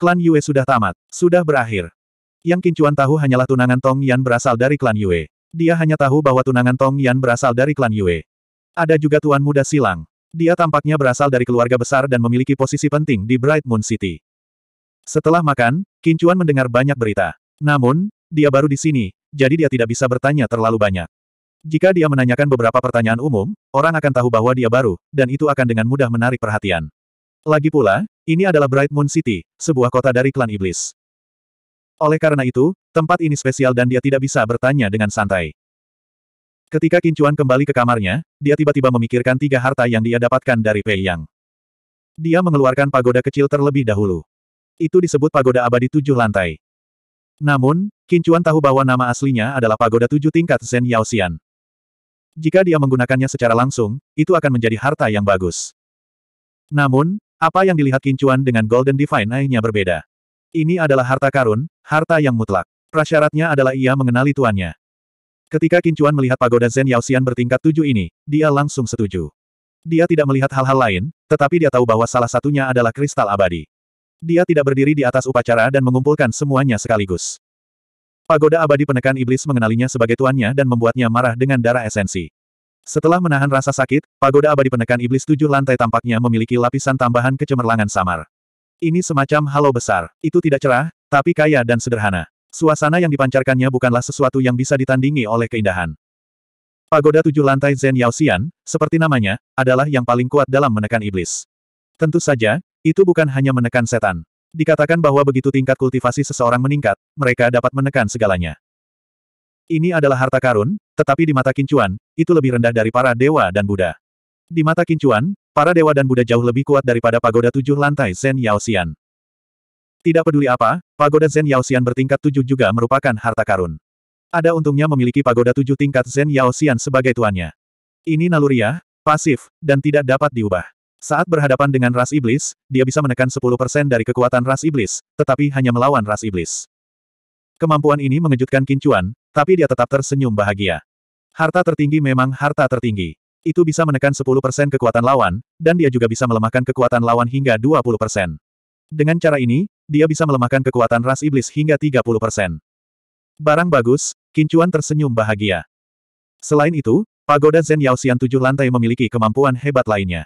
Klan Yue sudah tamat, sudah berakhir. Yang Kincuan tahu hanyalah tunangan Tong Yan berasal dari klan Yue. Dia hanya tahu bahwa tunangan Tong Yan berasal dari klan Yue. Ada juga tuan muda silang. Dia tampaknya berasal dari keluarga besar dan memiliki posisi penting di Bright Moon City. Setelah makan, Kincuan mendengar banyak berita. Namun, dia baru di sini, jadi dia tidak bisa bertanya terlalu banyak. Jika dia menanyakan beberapa pertanyaan umum, orang akan tahu bahwa dia baru, dan itu akan dengan mudah menarik perhatian. Lagi pula, ini adalah Bright Moon City, sebuah kota dari klan iblis. Oleh karena itu, tempat ini spesial dan dia tidak bisa bertanya dengan santai. Ketika Kincuan kembali ke kamarnya, dia tiba-tiba memikirkan tiga harta yang dia dapatkan dari Pei Yang. Dia mengeluarkan pagoda kecil terlebih dahulu. Itu disebut pagoda abadi tujuh lantai. Namun, Kincuan tahu bahwa nama aslinya adalah pagoda tujuh tingkat Zen Yaoxian. Jika dia menggunakannya secara langsung, itu akan menjadi harta yang bagus. Namun, apa yang dilihat Kincuan dengan Golden Divine Eye-nya berbeda. Ini adalah harta karun, harta yang mutlak. Prasyaratnya adalah ia mengenali tuannya. Ketika Kincuan melihat pagoda Zen Yao Xian bertingkat tujuh ini, dia langsung setuju. Dia tidak melihat hal-hal lain, tetapi dia tahu bahwa salah satunya adalah kristal abadi. Dia tidak berdiri di atas upacara dan mengumpulkan semuanya sekaligus. Pagoda abadi penekan iblis mengenalinya sebagai tuannya dan membuatnya marah dengan darah esensi. Setelah menahan rasa sakit, pagoda abadi penekan iblis tujuh lantai tampaknya memiliki lapisan tambahan kecemerlangan samar. Ini semacam halo besar. Itu tidak cerah, tapi kaya dan sederhana. Suasana yang dipancarkannya bukanlah sesuatu yang bisa ditandingi oleh keindahan. Pagoda tujuh lantai Zen Yao Xian, seperti namanya, adalah yang paling kuat dalam menekan iblis. Tentu saja, itu bukan hanya menekan setan. Dikatakan bahwa begitu tingkat kultivasi seseorang meningkat, mereka dapat menekan segalanya. Ini adalah harta karun, tetapi di mata Kincuan, itu lebih rendah dari para dewa dan Buddha. Di mata Kincuan, para dewa dan Buddha jauh lebih kuat daripada pagoda tujuh lantai Zen Yaoxian. Tidak peduli apa, pagoda Zen Yaoxian bertingkat tujuh juga merupakan harta karun. Ada untungnya memiliki pagoda tujuh tingkat Zen Yaoxian sebagai tuannya. Ini naluriah, pasif, dan tidak dapat diubah. Saat berhadapan dengan ras iblis, dia bisa menekan 10% dari kekuatan ras iblis, tetapi hanya melawan ras iblis. Kemampuan ini mengejutkan Kincuan, tapi dia tetap tersenyum bahagia. Harta tertinggi memang harta tertinggi. Itu bisa menekan 10% kekuatan lawan, dan dia juga bisa melemahkan kekuatan lawan hingga 20%. Dengan cara ini, dia bisa melemahkan kekuatan ras iblis hingga 30%. Barang bagus, Kincuan tersenyum bahagia. Selain itu, pagoda Zen Yao Xian tujuh lantai memiliki kemampuan hebat lainnya.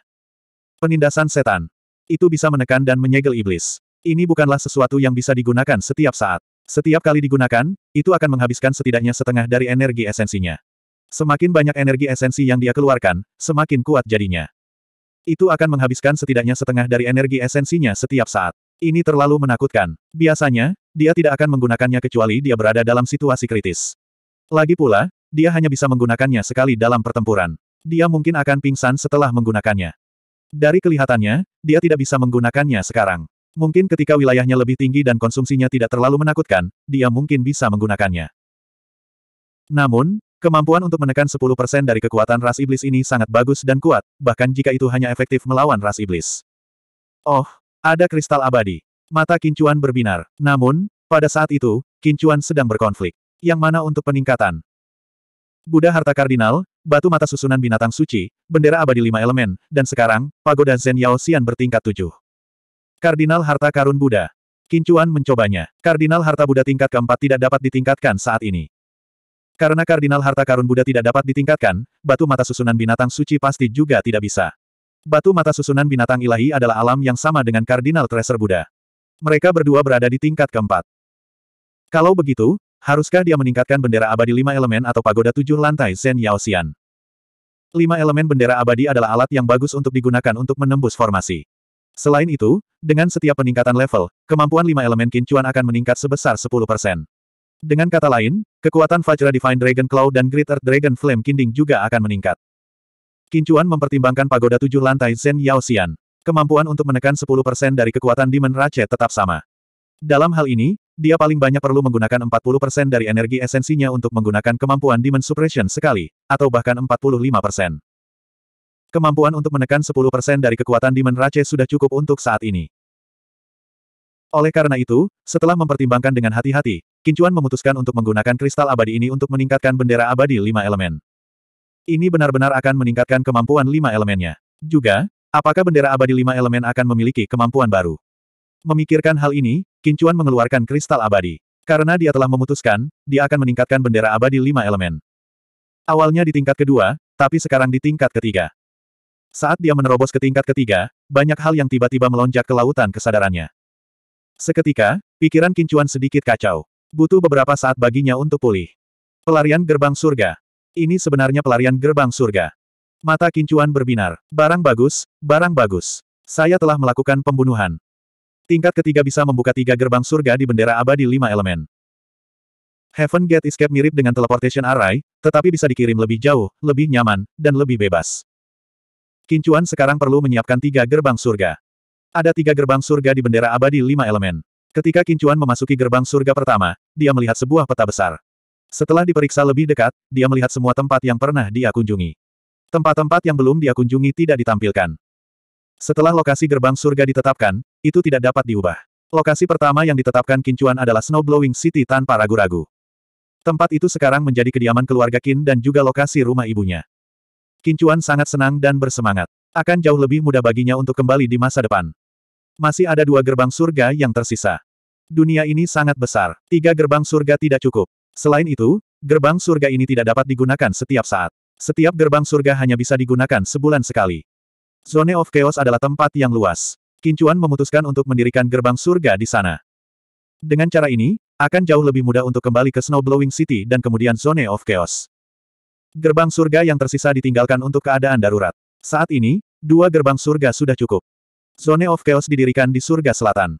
Penindasan setan. Itu bisa menekan dan menyegel iblis. Ini bukanlah sesuatu yang bisa digunakan setiap saat. Setiap kali digunakan, itu akan menghabiskan setidaknya setengah dari energi esensinya. Semakin banyak energi esensi yang dia keluarkan, semakin kuat jadinya. Itu akan menghabiskan setidaknya setengah dari energi esensinya setiap saat. Ini terlalu menakutkan. Biasanya, dia tidak akan menggunakannya kecuali dia berada dalam situasi kritis. Lagi pula, dia hanya bisa menggunakannya sekali dalam pertempuran. Dia mungkin akan pingsan setelah menggunakannya. Dari kelihatannya, dia tidak bisa menggunakannya sekarang. Mungkin ketika wilayahnya lebih tinggi dan konsumsinya tidak terlalu menakutkan, dia mungkin bisa menggunakannya. Namun, kemampuan untuk menekan 10% dari kekuatan ras iblis ini sangat bagus dan kuat, bahkan jika itu hanya efektif melawan ras iblis. Oh, ada kristal abadi. Mata Kincuan berbinar. Namun, pada saat itu, Kincuan sedang berkonflik. Yang mana untuk peningkatan? Buddha Harta Kardinal, batu mata susunan binatang suci, bendera abadi lima elemen, dan sekarang, pagoda Zen Yao Xian bertingkat tujuh. Kardinal Harta Karun Buddha. Kincuan mencobanya. Kardinal Harta Buddha tingkat keempat tidak dapat ditingkatkan saat ini. Karena Kardinal Harta Karun Buddha tidak dapat ditingkatkan, batu mata susunan binatang suci pasti juga tidak bisa. Batu mata susunan binatang ilahi adalah alam yang sama dengan Kardinal Treasure Buddha. Mereka berdua berada di tingkat keempat. Kalau begitu, haruskah dia meningkatkan bendera abadi lima elemen atau pagoda tujuh lantai Zen Yaosian? Lima elemen bendera abadi adalah alat yang bagus untuk digunakan untuk menembus formasi. Selain itu, dengan setiap peningkatan level, kemampuan lima elemen kincuan akan meningkat sebesar 10%. Dengan kata lain, kekuatan Fajra Divine Dragon Claw dan Great Earth Dragon Flame Kinding juga akan meningkat. Kincuan mempertimbangkan pagoda tujuh lantai Zen Yao Xian. Kemampuan untuk menekan 10% dari kekuatan Demon Rache tetap sama. Dalam hal ini, dia paling banyak perlu menggunakan 40% dari energi esensinya untuk menggunakan kemampuan Demon Suppression sekali, atau bahkan 45%. Kemampuan untuk menekan 10% dari kekuatan Demon Rache sudah cukup untuk saat ini. Oleh karena itu, setelah mempertimbangkan dengan hati-hati, Kincuan memutuskan untuk menggunakan kristal abadi ini untuk meningkatkan bendera abadi lima elemen. Ini benar-benar akan meningkatkan kemampuan lima elemennya. Juga, apakah bendera abadi lima elemen akan memiliki kemampuan baru? Memikirkan hal ini, Kincuan mengeluarkan kristal abadi. Karena dia telah memutuskan, dia akan meningkatkan bendera abadi lima elemen. Awalnya di tingkat kedua, tapi sekarang di tingkat ketiga. Saat dia menerobos ke tingkat ketiga, banyak hal yang tiba-tiba melonjak ke lautan kesadarannya. Seketika, pikiran Kincuan sedikit kacau. Butuh beberapa saat baginya untuk pulih. Pelarian gerbang surga. Ini sebenarnya pelarian gerbang surga. Mata Kincuan berbinar. Barang bagus, barang bagus. Saya telah melakukan pembunuhan. Tingkat ketiga bisa membuka tiga gerbang surga di bendera abadi lima elemen. Heaven Gate Escape mirip dengan Teleportation Array, tetapi bisa dikirim lebih jauh, lebih nyaman, dan lebih bebas. Kincuan sekarang perlu menyiapkan tiga gerbang surga. Ada tiga gerbang surga di bendera abadi lima elemen. Ketika Kincuan memasuki gerbang surga pertama, dia melihat sebuah peta besar. Setelah diperiksa lebih dekat, dia melihat semua tempat yang pernah dia kunjungi. Tempat-tempat yang belum dia kunjungi tidak ditampilkan. Setelah lokasi gerbang surga ditetapkan, itu tidak dapat diubah. Lokasi pertama yang ditetapkan Kincuan adalah Snowblowing City tanpa ragu-ragu. Tempat itu sekarang menjadi kediaman keluarga Kin dan juga lokasi rumah ibunya. Kincuan sangat senang dan bersemangat. Akan jauh lebih mudah baginya untuk kembali di masa depan. Masih ada dua gerbang surga yang tersisa. Dunia ini sangat besar. Tiga gerbang surga tidak cukup. Selain itu, gerbang surga ini tidak dapat digunakan setiap saat. Setiap gerbang surga hanya bisa digunakan sebulan sekali. Zone of Chaos adalah tempat yang luas. Kincuan memutuskan untuk mendirikan gerbang surga di sana. Dengan cara ini, akan jauh lebih mudah untuk kembali ke Snowblowing City dan kemudian Zone of Chaos. Gerbang surga yang tersisa ditinggalkan untuk keadaan darurat. Saat ini, dua gerbang surga sudah cukup. Zone of Chaos didirikan di surga selatan.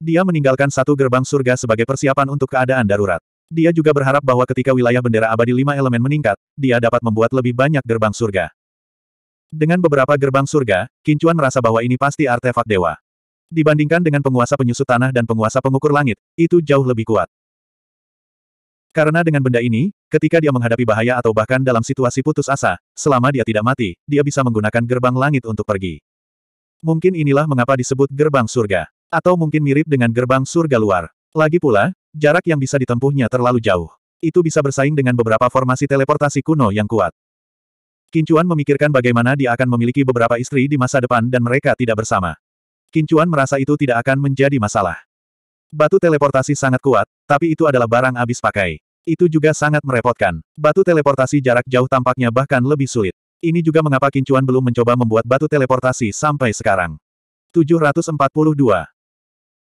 Dia meninggalkan satu gerbang surga sebagai persiapan untuk keadaan darurat. Dia juga berharap bahwa ketika wilayah bendera abadi lima elemen meningkat, dia dapat membuat lebih banyak gerbang surga. Dengan beberapa gerbang surga, Kincuan merasa bahwa ini pasti artefak dewa. Dibandingkan dengan penguasa penyusut tanah dan penguasa pengukur langit, itu jauh lebih kuat. Karena dengan benda ini, ketika dia menghadapi bahaya atau bahkan dalam situasi putus asa, selama dia tidak mati, dia bisa menggunakan gerbang langit untuk pergi. Mungkin inilah mengapa disebut gerbang surga. Atau mungkin mirip dengan gerbang surga luar. Lagi pula, jarak yang bisa ditempuhnya terlalu jauh. Itu bisa bersaing dengan beberapa formasi teleportasi kuno yang kuat. Kincuan memikirkan bagaimana dia akan memiliki beberapa istri di masa depan dan mereka tidak bersama. Kincuan merasa itu tidak akan menjadi masalah. Batu teleportasi sangat kuat, tapi itu adalah barang habis pakai. Itu juga sangat merepotkan. Batu teleportasi jarak jauh tampaknya bahkan lebih sulit. Ini juga mengapa Kincuan belum mencoba membuat batu teleportasi sampai sekarang. 742.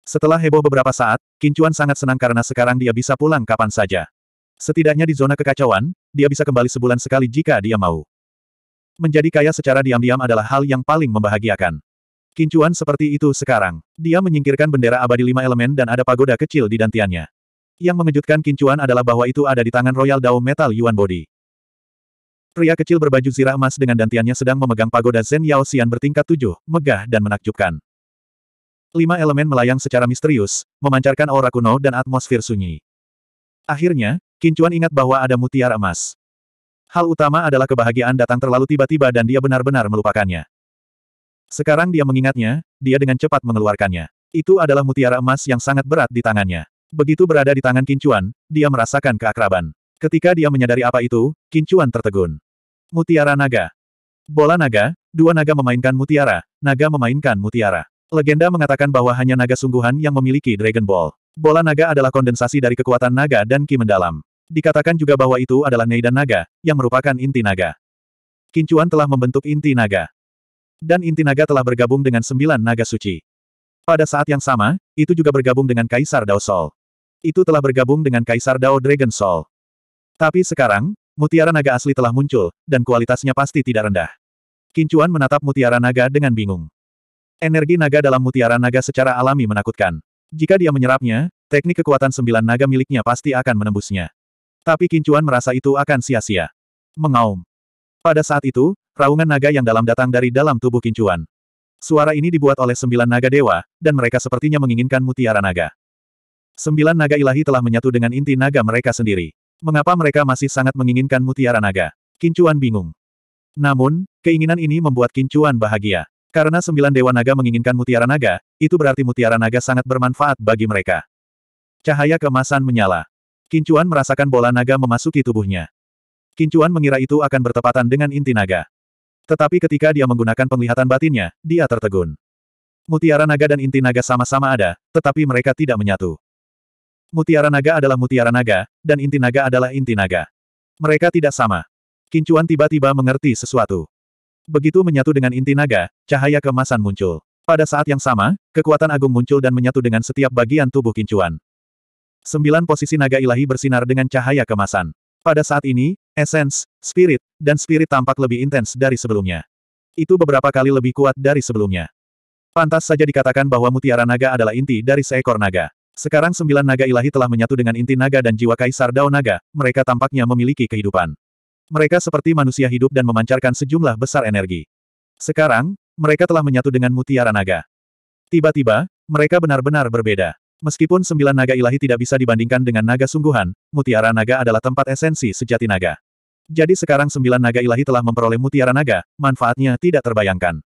Setelah heboh beberapa saat, Kincuan sangat senang karena sekarang dia bisa pulang kapan saja. Setidaknya di zona kekacauan, dia bisa kembali sebulan sekali jika dia mau. Menjadi kaya secara diam-diam adalah hal yang paling membahagiakan. Kincuan seperti itu sekarang. Dia menyingkirkan bendera abadi lima elemen dan ada pagoda kecil di dantiannya. Yang mengejutkan Kincuan adalah bahwa itu ada di tangan Royal Dao Metal Yuan Body. Pria kecil berbaju zirah emas dengan dantiannya sedang memegang pagoda Zen Yao Xian bertingkat tujuh, megah dan menakjubkan. Lima elemen melayang secara misterius, memancarkan aura kuno dan atmosfer sunyi. Akhirnya, Kincuan ingat bahwa ada mutiara emas. Hal utama adalah kebahagiaan datang terlalu tiba-tiba dan dia benar-benar melupakannya. Sekarang dia mengingatnya, dia dengan cepat mengeluarkannya. Itu adalah mutiara emas yang sangat berat di tangannya. Begitu berada di tangan Kincuan, dia merasakan keakraban. Ketika dia menyadari apa itu, Kincuan tertegun. Mutiara Naga. Bola naga, dua naga memainkan mutiara, naga memainkan mutiara. Legenda mengatakan bahwa hanya naga sungguhan yang memiliki Dragon Ball. Bola naga adalah kondensasi dari kekuatan naga dan ki mendalam. Dikatakan juga bahwa itu adalah Neidan Naga, yang merupakan inti naga. Kincuan telah membentuk inti naga. Dan inti naga telah bergabung dengan sembilan naga suci. Pada saat yang sama, itu juga bergabung dengan Kaisar Daosol itu telah bergabung dengan Kaisar Dao Dragon Soul. Tapi sekarang, mutiara naga asli telah muncul, dan kualitasnya pasti tidak rendah. Kincuan menatap mutiara naga dengan bingung. Energi naga dalam mutiara naga secara alami menakutkan. Jika dia menyerapnya, teknik kekuatan sembilan naga miliknya pasti akan menembusnya. Tapi Kincuan merasa itu akan sia-sia. Mengaum. Pada saat itu, raungan naga yang dalam datang dari dalam tubuh Kincuan. Suara ini dibuat oleh sembilan naga dewa, dan mereka sepertinya menginginkan mutiara naga. Sembilan naga ilahi telah menyatu dengan inti naga mereka sendiri. Mengapa mereka masih sangat menginginkan mutiara naga? Kincuan bingung. Namun, keinginan ini membuat Kincuan bahagia. Karena sembilan dewa naga menginginkan mutiara naga, itu berarti mutiara naga sangat bermanfaat bagi mereka. Cahaya kemasan menyala. Kincuan merasakan bola naga memasuki tubuhnya. Kincuan mengira itu akan bertepatan dengan inti naga. Tetapi ketika dia menggunakan penglihatan batinnya, dia tertegun. Mutiara naga dan inti naga sama-sama ada, tetapi mereka tidak menyatu. Mutiara naga adalah mutiara naga, dan inti naga adalah inti naga. Mereka tidak sama. Kincuan tiba-tiba mengerti sesuatu. Begitu menyatu dengan inti naga, cahaya kemasan muncul. Pada saat yang sama, kekuatan agung muncul dan menyatu dengan setiap bagian tubuh Kincuan. Sembilan posisi naga ilahi bersinar dengan cahaya kemasan. Pada saat ini, esens, spirit, dan spirit tampak lebih intens dari sebelumnya. Itu beberapa kali lebih kuat dari sebelumnya. Pantas saja dikatakan bahwa mutiara naga adalah inti dari seekor naga. Sekarang sembilan naga ilahi telah menyatu dengan inti naga dan jiwa kaisar Dao Naga, mereka tampaknya memiliki kehidupan. Mereka seperti manusia hidup dan memancarkan sejumlah besar energi. Sekarang, mereka telah menyatu dengan mutiara naga. Tiba-tiba, mereka benar-benar berbeda. Meskipun sembilan naga ilahi tidak bisa dibandingkan dengan naga sungguhan, mutiara naga adalah tempat esensi sejati naga. Jadi sekarang sembilan naga ilahi telah memperoleh mutiara naga, manfaatnya tidak terbayangkan.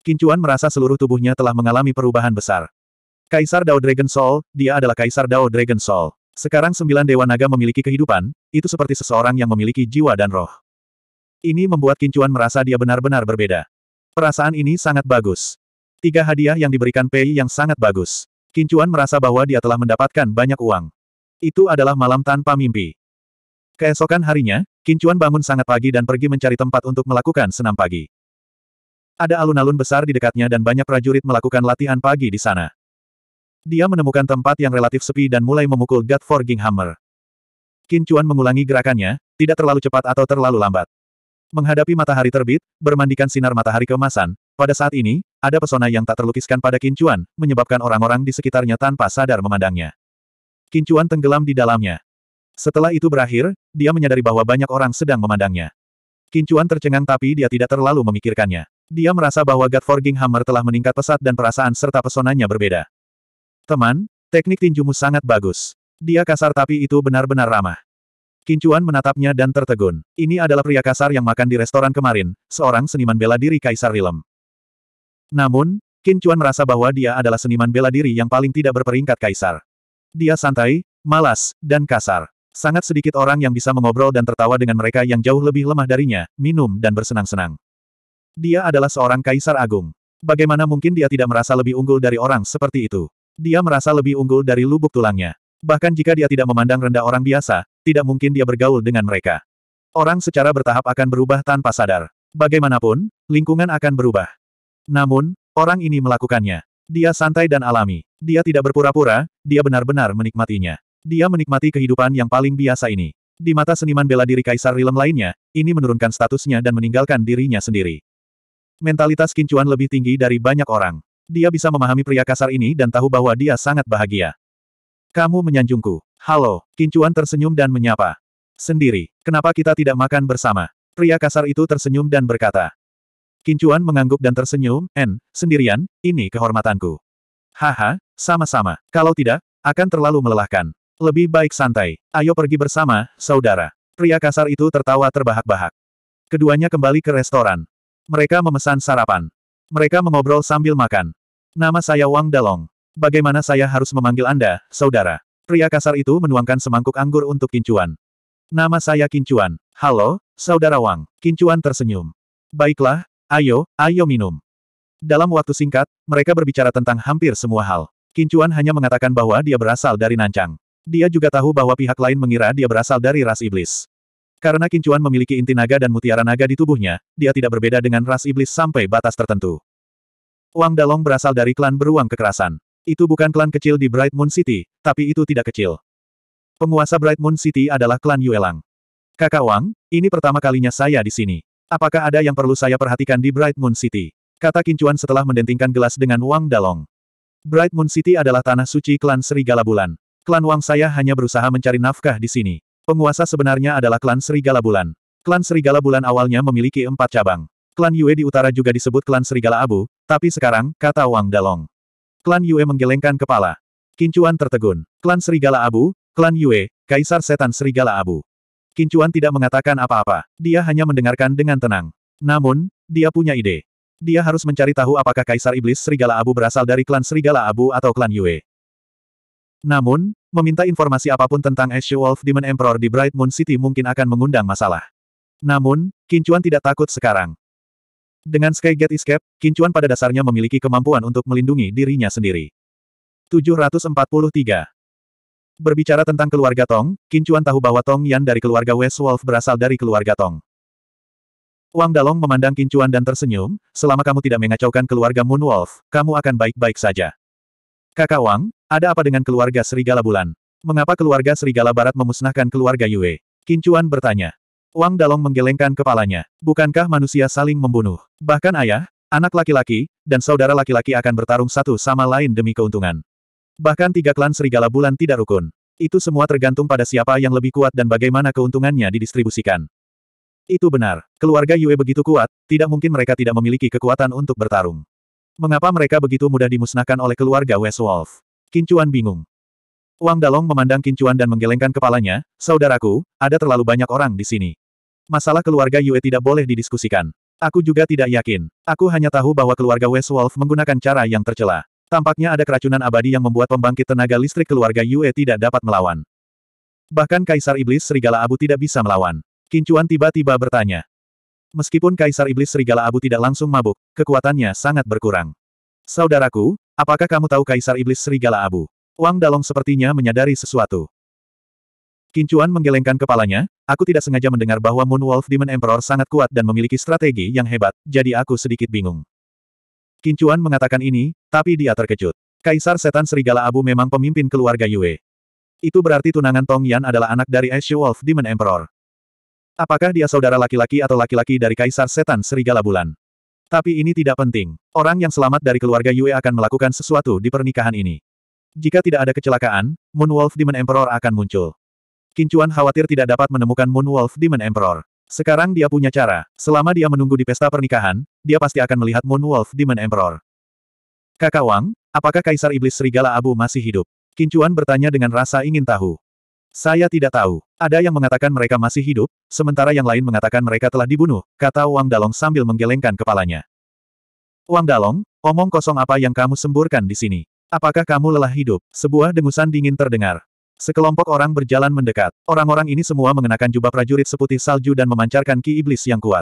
Kincuan merasa seluruh tubuhnya telah mengalami perubahan besar. Kaisar Dao Dragon Soul, dia adalah Kaisar Dao Dragon Soul. Sekarang sembilan Dewa Naga memiliki kehidupan, itu seperti seseorang yang memiliki jiwa dan roh. Ini membuat Kincuan merasa dia benar-benar berbeda. Perasaan ini sangat bagus. Tiga hadiah yang diberikan Pei yang sangat bagus. Kincuan merasa bahwa dia telah mendapatkan banyak uang. Itu adalah malam tanpa mimpi. Keesokan harinya, Kincuan bangun sangat pagi dan pergi mencari tempat untuk melakukan senam pagi. Ada alun-alun besar di dekatnya dan banyak prajurit melakukan latihan pagi di sana. Dia menemukan tempat yang relatif sepi dan mulai memukul God Forging Hammer. Qin Chuan mengulangi gerakannya, tidak terlalu cepat atau terlalu lambat. Menghadapi matahari terbit, bermandikan sinar matahari keemasan, pada saat ini, ada pesona yang tak terlukiskan pada Qin Chuan, menyebabkan orang-orang di sekitarnya tanpa sadar memandangnya. Qin Chuan tenggelam di dalamnya. Setelah itu berakhir, dia menyadari bahwa banyak orang sedang memandangnya. Qin Chuan tercengang tapi dia tidak terlalu memikirkannya. Dia merasa bahwa God Forging Hammer telah meningkat pesat dan perasaan serta pesonanya berbeda. Teman, teknik tinjumu sangat bagus. Dia kasar tapi itu benar-benar ramah. Kincuan menatapnya dan tertegun. Ini adalah pria kasar yang makan di restoran kemarin, seorang seniman bela diri Kaisar Rilem. Namun, Kincuan merasa bahwa dia adalah seniman bela diri yang paling tidak berperingkat Kaisar. Dia santai, malas, dan kasar. Sangat sedikit orang yang bisa mengobrol dan tertawa dengan mereka yang jauh lebih lemah darinya, minum dan bersenang-senang. Dia adalah seorang kaisar agung. Bagaimana mungkin dia tidak merasa lebih unggul dari orang seperti itu? Dia merasa lebih unggul dari lubuk tulangnya. Bahkan jika dia tidak memandang rendah orang biasa, tidak mungkin dia bergaul dengan mereka. Orang secara bertahap akan berubah tanpa sadar. Bagaimanapun, lingkungan akan berubah. Namun, orang ini melakukannya. Dia santai dan alami. Dia tidak berpura-pura, dia benar-benar menikmatinya. Dia menikmati kehidupan yang paling biasa ini. Di mata seniman bela diri kaisar Rilem lainnya, ini menurunkan statusnya dan meninggalkan dirinya sendiri. Mentalitas kincuan lebih tinggi dari banyak orang. Dia bisa memahami pria kasar ini dan tahu bahwa dia sangat bahagia. Kamu menyanjungku. Halo, Kincuan tersenyum dan menyapa. Sendiri, kenapa kita tidak makan bersama? Pria kasar itu tersenyum dan berkata. Kincuan mengangguk dan tersenyum, En, sendirian, ini kehormatanku. Haha, sama-sama. Kalau tidak, akan terlalu melelahkan. Lebih baik santai. Ayo pergi bersama, saudara. Pria kasar itu tertawa terbahak-bahak. Keduanya kembali ke restoran. Mereka memesan sarapan. Mereka mengobrol sambil makan. Nama saya Wang Dalong. Bagaimana saya harus memanggil Anda, saudara? Pria kasar itu menuangkan semangkuk anggur untuk Kincuan. Nama saya Kincuan. Halo, saudara Wang. Kincuan tersenyum. Baiklah, ayo, ayo minum. Dalam waktu singkat, mereka berbicara tentang hampir semua hal. Kincuan hanya mengatakan bahwa dia berasal dari Nancang. Dia juga tahu bahwa pihak lain mengira dia berasal dari ras iblis. Karena Kincuan memiliki inti naga dan mutiara naga di tubuhnya, dia tidak berbeda dengan ras iblis sampai batas tertentu. Wang Dalong berasal dari klan beruang kekerasan. Itu bukan klan kecil di Bright Moon City, tapi itu tidak kecil. Penguasa Bright Moon City adalah klan Yuelang. Kakak Wang, ini pertama kalinya saya di sini. Apakah ada yang perlu saya perhatikan di Bright Moon City? Kata Kincuan setelah mendentingkan gelas dengan Wang Dalong. Bright Moon City adalah tanah suci klan Serigala Bulan. Klan Wang saya hanya berusaha mencari nafkah di sini. Penguasa sebenarnya adalah klan Serigala Bulan. Klan Serigala Bulan awalnya memiliki empat cabang. Klan Yue di utara juga disebut klan Serigala Abu, tapi sekarang, kata Wang Dalong. Klan Yue menggelengkan kepala. Kincuan tertegun. Klan Serigala Abu, Klan Yue, Kaisar Setan Serigala Abu. Kincuan tidak mengatakan apa-apa. Dia hanya mendengarkan dengan tenang. Namun, dia punya ide. Dia harus mencari tahu apakah Kaisar Iblis Serigala Abu berasal dari klan Serigala Abu atau klan Yue. Namun, meminta informasi apapun tentang Ashe Wolf Demon Emperor di Bright Moon City mungkin akan mengundang masalah. Namun, Kincuan tidak takut sekarang. Dengan Sky Gate Escape, Kincuan pada dasarnya memiliki kemampuan untuk melindungi dirinya sendiri. 743. Berbicara tentang keluarga Tong, Kincuan tahu bahwa Tong Yan dari keluarga West Wolf berasal dari keluarga Tong. Wang Dalong memandang Kincuan dan tersenyum, selama kamu tidak mengacaukan keluarga Moon Wolf, kamu akan baik-baik saja. Kakak Wang, ada apa dengan keluarga Serigala Bulan? Mengapa keluarga Serigala Barat memusnahkan keluarga Yue? Kincuan bertanya. Wang Dalong menggelengkan kepalanya. Bukankah manusia saling membunuh? Bahkan ayah, anak laki-laki, dan saudara laki-laki akan bertarung satu sama lain demi keuntungan. Bahkan tiga klan serigala bulan tidak rukun. Itu semua tergantung pada siapa yang lebih kuat dan bagaimana keuntungannya didistribusikan. Itu benar. Keluarga Yue begitu kuat, tidak mungkin mereka tidak memiliki kekuatan untuk bertarung. Mengapa mereka begitu mudah dimusnahkan oleh keluarga West Wolf? Kincuan bingung. Wang Dalong memandang Kincuan dan menggelengkan kepalanya, Saudaraku, ada terlalu banyak orang di sini. Masalah keluarga Yue tidak boleh didiskusikan. Aku juga tidak yakin. Aku hanya tahu bahwa keluarga Westwolf menggunakan cara yang tercela. Tampaknya ada keracunan abadi yang membuat pembangkit tenaga listrik keluarga Yue tidak dapat melawan. Bahkan Kaisar Iblis Serigala Abu tidak bisa melawan. Kincuan tiba-tiba bertanya. Meskipun Kaisar Iblis Serigala Abu tidak langsung mabuk, kekuatannya sangat berkurang. Saudaraku, apakah kamu tahu Kaisar Iblis Serigala Abu? Wang Dalong sepertinya menyadari sesuatu. Kincuan menggelengkan kepalanya, Aku tidak sengaja mendengar bahwa Moon Wolf Demon Emperor sangat kuat dan memiliki strategi yang hebat, jadi aku sedikit bingung. Kincuan mengatakan ini, tapi dia terkejut. Kaisar Setan Serigala Abu memang pemimpin keluarga Yue. Itu berarti tunangan Tong Yan adalah anak dari Ashe Wolf Demon Emperor. Apakah dia saudara laki-laki atau laki-laki dari Kaisar Setan Serigala Bulan? Tapi ini tidak penting. Orang yang selamat dari keluarga Yue akan melakukan sesuatu di pernikahan ini. Jika tidak ada kecelakaan, Moon Wolf Demon Emperor akan muncul. Kincuan khawatir tidak dapat menemukan Moon Wolf Demon Emperor. Sekarang dia punya cara. Selama dia menunggu di pesta pernikahan, dia pasti akan melihat Moon Wolf Demon Emperor. Kakak Wang, apakah Kaisar Iblis Serigala Abu masih hidup? Kincuan bertanya dengan rasa ingin tahu. Saya tidak tahu. Ada yang mengatakan mereka masih hidup, sementara yang lain mengatakan mereka telah dibunuh, kata Wang Dalong sambil menggelengkan kepalanya. Wang Dalong, omong kosong apa yang kamu semburkan di sini? Apakah kamu lelah hidup? Sebuah dengusan dingin terdengar. Sekelompok orang berjalan mendekat. Orang-orang ini semua mengenakan jubah prajurit seputih salju dan memancarkan ki iblis yang kuat.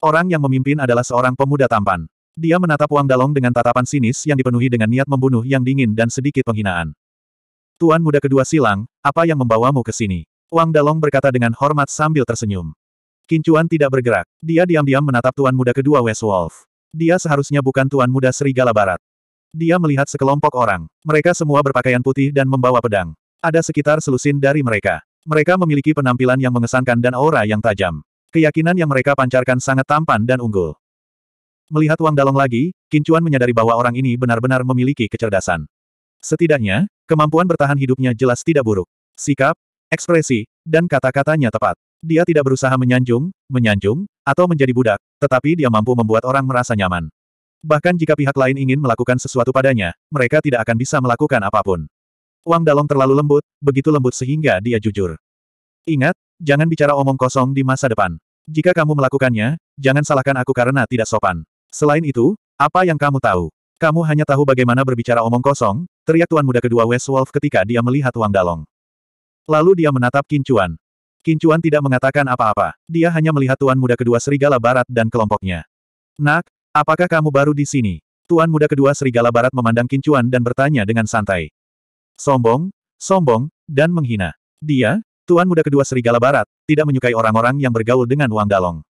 Orang yang memimpin adalah seorang pemuda tampan. Dia menatap Wang Dalong dengan tatapan sinis yang dipenuhi dengan niat membunuh yang dingin dan sedikit penghinaan. Tuan muda kedua silang, apa yang membawamu ke sini? Wang Dalong berkata dengan hormat sambil tersenyum. Kincuan tidak bergerak. Dia diam-diam menatap tuan muda kedua West Wolf. Dia seharusnya bukan tuan muda Serigala Barat. Dia melihat sekelompok orang. Mereka semua berpakaian putih dan membawa pedang. Ada sekitar selusin dari mereka. Mereka memiliki penampilan yang mengesankan dan aura yang tajam. Keyakinan yang mereka pancarkan sangat tampan dan unggul. Melihat Wang Dalong lagi, Kincuan menyadari bahwa orang ini benar-benar memiliki kecerdasan. Setidaknya, kemampuan bertahan hidupnya jelas tidak buruk. Sikap, ekspresi, dan kata-katanya tepat. Dia tidak berusaha menyanjung, menyanjung, atau menjadi budak, tetapi dia mampu membuat orang merasa nyaman. Bahkan jika pihak lain ingin melakukan sesuatu padanya, mereka tidak akan bisa melakukan apapun. Wang Dalong terlalu lembut, begitu lembut sehingga dia jujur. Ingat, jangan bicara omong kosong di masa depan. Jika kamu melakukannya, jangan salahkan aku karena tidak sopan. Selain itu, apa yang kamu tahu? Kamu hanya tahu bagaimana berbicara omong kosong, teriak tuan muda kedua West Wolf ketika dia melihat Wang Dalong. Lalu dia menatap Kincuan. Kincuan tidak mengatakan apa-apa. Dia hanya melihat tuan muda kedua Serigala Barat dan kelompoknya. Nak, apakah kamu baru di sini? Tuan muda kedua Serigala Barat memandang Kincuan dan bertanya dengan santai. Sombong, sombong, dan menghina. Dia, Tuan Muda Kedua Serigala Barat, tidak menyukai orang-orang yang bergaul dengan Wang Dalong.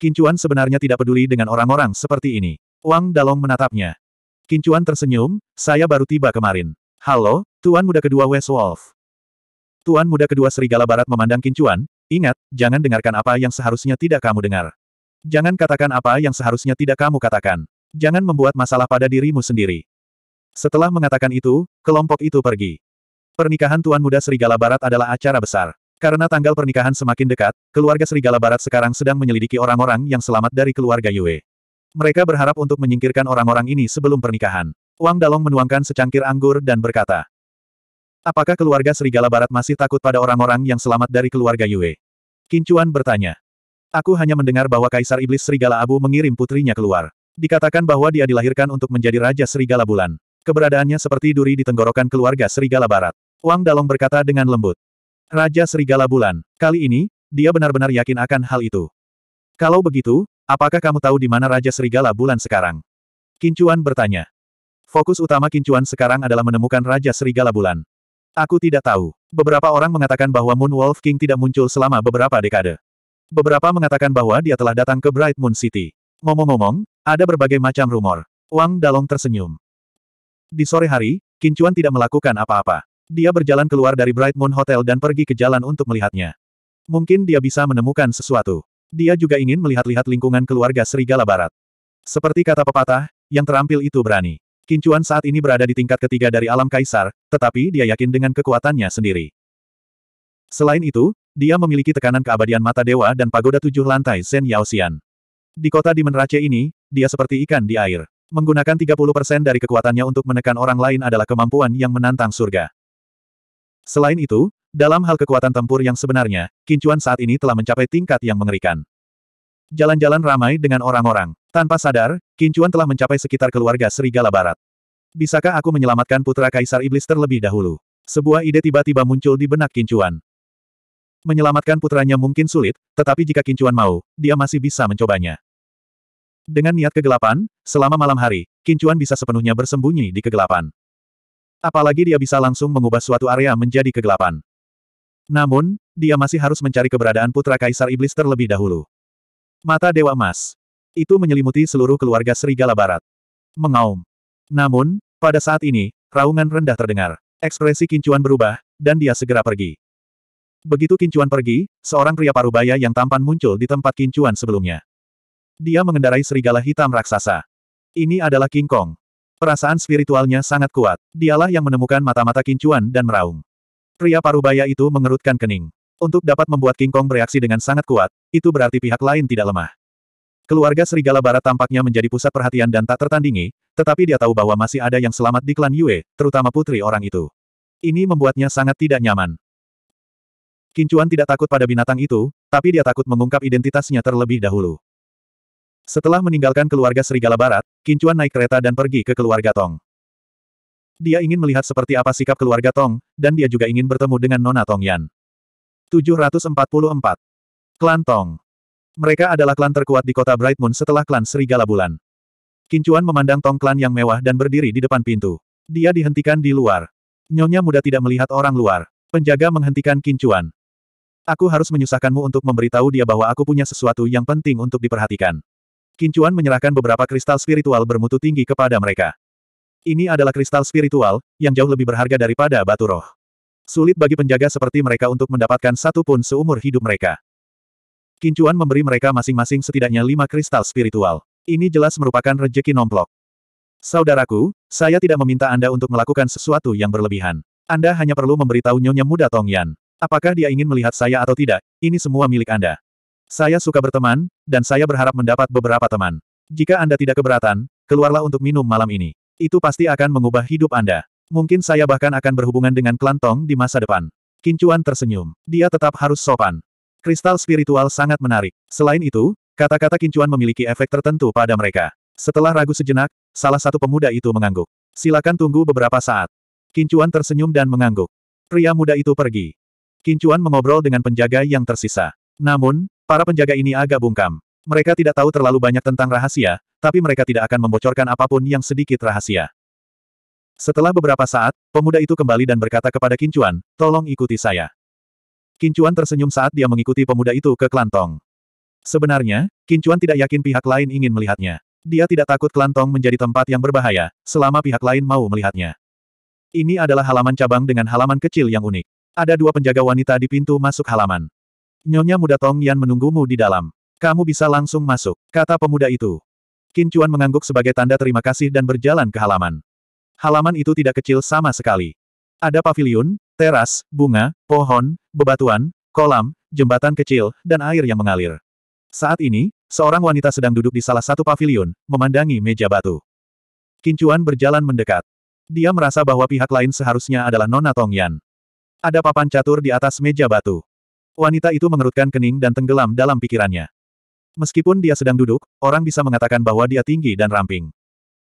Kincuan sebenarnya tidak peduli dengan orang-orang seperti ini. Wang Dalong menatapnya. Kincuan tersenyum, saya baru tiba kemarin. Halo, Tuan Muda Kedua West Wolf. Tuan Muda Kedua Serigala Barat memandang Kincuan, ingat, jangan dengarkan apa yang seharusnya tidak kamu dengar. Jangan katakan apa yang seharusnya tidak kamu katakan. Jangan membuat masalah pada dirimu sendiri. Setelah mengatakan itu, kelompok itu pergi. Pernikahan Tuan Muda Serigala Barat adalah acara besar. Karena tanggal pernikahan semakin dekat, keluarga Serigala Barat sekarang sedang menyelidiki orang-orang yang selamat dari keluarga Yue. Mereka berharap untuk menyingkirkan orang-orang ini sebelum pernikahan. Wang Dalong menuangkan secangkir anggur dan berkata, Apakah keluarga Serigala Barat masih takut pada orang-orang yang selamat dari keluarga Yue? Kincuan bertanya. Aku hanya mendengar bahwa Kaisar Iblis Serigala Abu mengirim putrinya keluar. Dikatakan bahwa dia dilahirkan untuk menjadi Raja Serigala Bulan. Keberadaannya seperti duri di tenggorokan keluarga Serigala Barat. Wang Dalong berkata dengan lembut. Raja Serigala Bulan, kali ini, dia benar-benar yakin akan hal itu. Kalau begitu, apakah kamu tahu di mana Raja Serigala Bulan sekarang? Kincuan bertanya. Fokus utama Kincuan sekarang adalah menemukan Raja Serigala Bulan. Aku tidak tahu. Beberapa orang mengatakan bahwa Moon Wolf King tidak muncul selama beberapa dekade. Beberapa mengatakan bahwa dia telah datang ke Bright Moon City. Ngomong-ngomong, ada berbagai macam rumor. Wang Dalong tersenyum. Di sore hari, Kincuan tidak melakukan apa-apa. Dia berjalan keluar dari Bright Moon Hotel dan pergi ke jalan untuk melihatnya. Mungkin dia bisa menemukan sesuatu. Dia juga ingin melihat-lihat lingkungan keluarga Serigala Barat. Seperti kata pepatah, yang terampil itu berani. Kincuan saat ini berada di tingkat ketiga dari alam kaisar, tetapi dia yakin dengan kekuatannya sendiri. Selain itu, dia memiliki tekanan keabadian mata dewa dan pagoda tujuh lantai Zen Yaoxian. Di kota di Menrace ini, dia seperti ikan di air. Menggunakan 30% dari kekuatannya untuk menekan orang lain adalah kemampuan yang menantang surga. Selain itu, dalam hal kekuatan tempur yang sebenarnya, Kincuan saat ini telah mencapai tingkat yang mengerikan. Jalan-jalan ramai dengan orang-orang. Tanpa sadar, Kincuan telah mencapai sekitar keluarga Serigala Barat. Bisakah aku menyelamatkan putra Kaisar Iblis terlebih dahulu? Sebuah ide tiba-tiba muncul di benak Kincuan. Menyelamatkan putranya mungkin sulit, tetapi jika Kincuan mau, dia masih bisa mencobanya. Dengan niat kegelapan, selama malam hari, Kincuan bisa sepenuhnya bersembunyi di kegelapan. Apalagi dia bisa langsung mengubah suatu area menjadi kegelapan. Namun, dia masih harus mencari keberadaan putra Kaisar Iblis terlebih dahulu. Mata Dewa Emas. Itu menyelimuti seluruh keluarga Serigala Barat. Mengaum. Namun, pada saat ini, raungan rendah terdengar. Ekspresi Kincuan berubah, dan dia segera pergi. Begitu Kincuan pergi, seorang pria parubaya yang tampan muncul di tempat Kincuan sebelumnya. Dia mengendarai serigala hitam raksasa. Ini adalah King Kong. Perasaan spiritualnya sangat kuat. Dialah yang menemukan mata-mata kincuan dan meraung. Pria parubaya itu mengerutkan kening. Untuk dapat membuat King Kong bereaksi dengan sangat kuat, itu berarti pihak lain tidak lemah. Keluarga Serigala Barat tampaknya menjadi pusat perhatian dan tak tertandingi, tetapi dia tahu bahwa masih ada yang selamat di klan Yue, terutama putri orang itu. Ini membuatnya sangat tidak nyaman. Kincuan tidak takut pada binatang itu, tapi dia takut mengungkap identitasnya terlebih dahulu. Setelah meninggalkan keluarga Serigala Barat, Kincuan naik kereta dan pergi ke keluarga Tong. Dia ingin melihat seperti apa sikap keluarga Tong, dan dia juga ingin bertemu dengan Nona Tong Yan. 744. Klan Tong Mereka adalah klan terkuat di kota Bright Moon setelah klan Serigala Bulan. Kincuan memandang Tong klan yang mewah dan berdiri di depan pintu. Dia dihentikan di luar. Nyonya muda tidak melihat orang luar. Penjaga menghentikan Kincuan. Aku harus menyusahkanmu untuk memberitahu dia bahwa aku punya sesuatu yang penting untuk diperhatikan. Kincuan menyerahkan beberapa kristal spiritual bermutu tinggi kepada mereka. Ini adalah kristal spiritual, yang jauh lebih berharga daripada batu roh. Sulit bagi penjaga seperti mereka untuk mendapatkan satu pun seumur hidup mereka. Kincuan memberi mereka masing-masing setidaknya lima kristal spiritual. Ini jelas merupakan rejeki nomplok. Saudaraku, saya tidak meminta Anda untuk melakukan sesuatu yang berlebihan. Anda hanya perlu memberitahu Nyonya Muda Tong Apakah dia ingin melihat saya atau tidak, ini semua milik Anda. Saya suka berteman, dan saya berharap mendapat beberapa teman. Jika Anda tidak keberatan, keluarlah untuk minum malam ini. Itu pasti akan mengubah hidup Anda. Mungkin saya bahkan akan berhubungan dengan klan Tong di masa depan. Kincuan tersenyum. Dia tetap harus sopan. Kristal spiritual sangat menarik. Selain itu, kata-kata Kincuan memiliki efek tertentu pada mereka. Setelah ragu sejenak, salah satu pemuda itu mengangguk. Silakan tunggu beberapa saat. Kincuan tersenyum dan mengangguk. Pria muda itu pergi. Kincuan mengobrol dengan penjaga yang tersisa. Namun, Para penjaga ini agak bungkam. Mereka tidak tahu terlalu banyak tentang rahasia, tapi mereka tidak akan membocorkan apapun yang sedikit rahasia. Setelah beberapa saat, pemuda itu kembali dan berkata kepada Kincuan, tolong ikuti saya. Kincuan tersenyum saat dia mengikuti pemuda itu ke Klantong. Sebenarnya, Kincuan tidak yakin pihak lain ingin melihatnya. Dia tidak takut Klantong menjadi tempat yang berbahaya, selama pihak lain mau melihatnya. Ini adalah halaman cabang dengan halaman kecil yang unik. Ada dua penjaga wanita di pintu masuk halaman. Nyonya muda Tong Yan menunggumu di dalam. Kamu bisa langsung masuk, kata pemuda itu. Qin Chuan mengangguk sebagai tanda terima kasih dan berjalan ke halaman. Halaman itu tidak kecil sama sekali. Ada pavilion, teras, bunga, pohon, bebatuan, kolam, jembatan kecil, dan air yang mengalir. Saat ini, seorang wanita sedang duduk di salah satu pavilion, memandangi meja batu. Qin Chuan berjalan mendekat. Dia merasa bahwa pihak lain seharusnya adalah Nona Tong Yan. Ada papan catur di atas meja batu. Wanita itu mengerutkan kening dan tenggelam dalam pikirannya. Meskipun dia sedang duduk, orang bisa mengatakan bahwa dia tinggi dan ramping.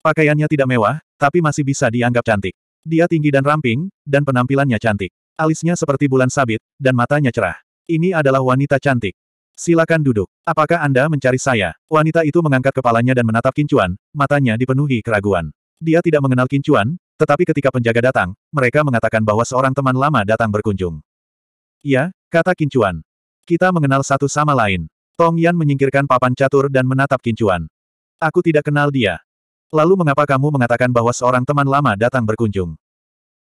Pakaiannya tidak mewah, tapi masih bisa dianggap cantik. Dia tinggi dan ramping, dan penampilannya cantik. Alisnya seperti bulan sabit, dan matanya cerah. Ini adalah wanita cantik. Silakan duduk. Apakah Anda mencari saya? Wanita itu mengangkat kepalanya dan menatap Kincuan, matanya dipenuhi keraguan. Dia tidak mengenal Kincuan, tetapi ketika penjaga datang, mereka mengatakan bahwa seorang teman lama datang berkunjung. Ya, kata Kincuan. Kita mengenal satu sama lain. Tong Yan menyingkirkan papan catur dan menatap Kincuan. Aku tidak kenal dia. Lalu mengapa kamu mengatakan bahwa seorang teman lama datang berkunjung?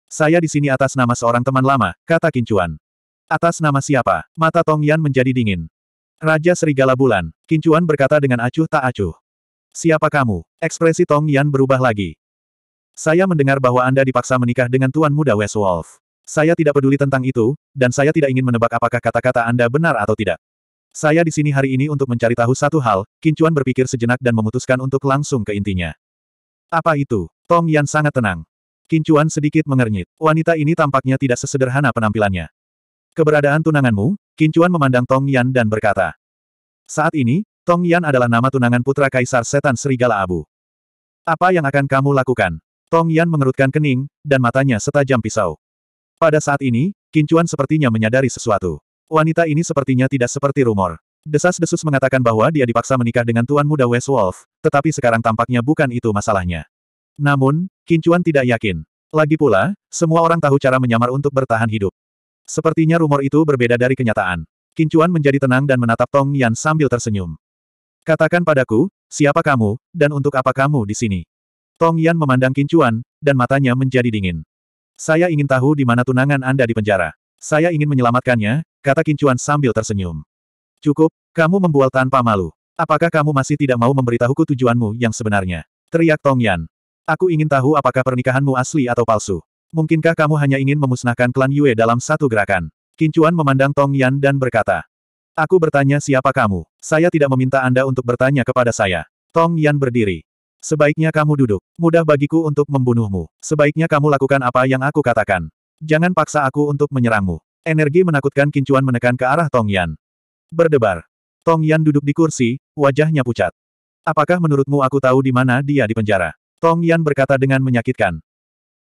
Saya di sini atas nama seorang teman lama, kata Kincuan. Atas nama siapa? Mata Tong Yan menjadi dingin. Raja Serigala Bulan, Kincuan berkata dengan acuh tak acuh. Siapa kamu? Ekspresi Tong Yan berubah lagi. Saya mendengar bahwa Anda dipaksa menikah dengan Tuan Muda Westwolf. Saya tidak peduli tentang itu, dan saya tidak ingin menebak apakah kata-kata Anda benar atau tidak. Saya di sini hari ini untuk mencari tahu satu hal, Kincuan berpikir sejenak dan memutuskan untuk langsung ke intinya. Apa itu? Tong Yan sangat tenang. Kincuan sedikit mengernyit. Wanita ini tampaknya tidak sesederhana penampilannya. Keberadaan tunanganmu, Kincuan memandang Tong Yan dan berkata. Saat ini, Tong Yan adalah nama tunangan putra Kaisar Setan Serigala Abu. Apa yang akan kamu lakukan? Tong Yan mengerutkan kening, dan matanya setajam pisau. Pada saat ini, Kincuan sepertinya menyadari sesuatu. Wanita ini sepertinya tidak seperti rumor. Desas-desus mengatakan bahwa dia dipaksa menikah dengan tuan muda West Wolf, tetapi sekarang tampaknya bukan itu masalahnya. Namun, Kincuan tidak yakin. Lagi pula, semua orang tahu cara menyamar untuk bertahan hidup. Sepertinya rumor itu berbeda dari kenyataan. Kincuan menjadi tenang dan menatap Tong Yan sambil tersenyum. Katakan padaku, siapa kamu, dan untuk apa kamu di sini? Tong Yan memandang Kincuan, dan matanya menjadi dingin. Saya ingin tahu di mana tunangan Anda di penjara. Saya ingin menyelamatkannya, kata Kincuan sambil tersenyum. Cukup, kamu membual tanpa malu. Apakah kamu masih tidak mau memberitahuku tujuanmu yang sebenarnya? Teriak Tong Yan. Aku ingin tahu apakah pernikahanmu asli atau palsu. Mungkinkah kamu hanya ingin memusnahkan klan Yue dalam satu gerakan? Kincuan memandang Tong Yan dan berkata. Aku bertanya siapa kamu? Saya tidak meminta Anda untuk bertanya kepada saya. Tong Yan berdiri. Sebaiknya kamu duduk. Mudah bagiku untuk membunuhmu. Sebaiknya kamu lakukan apa yang aku katakan. Jangan paksa aku untuk menyerangmu. Energi menakutkan Kincuan menekan ke arah Tong Yan. Berdebar. Tong Yan duduk di kursi, wajahnya pucat. Apakah menurutmu aku tahu di mana dia di penjara? Tong Yan berkata dengan menyakitkan.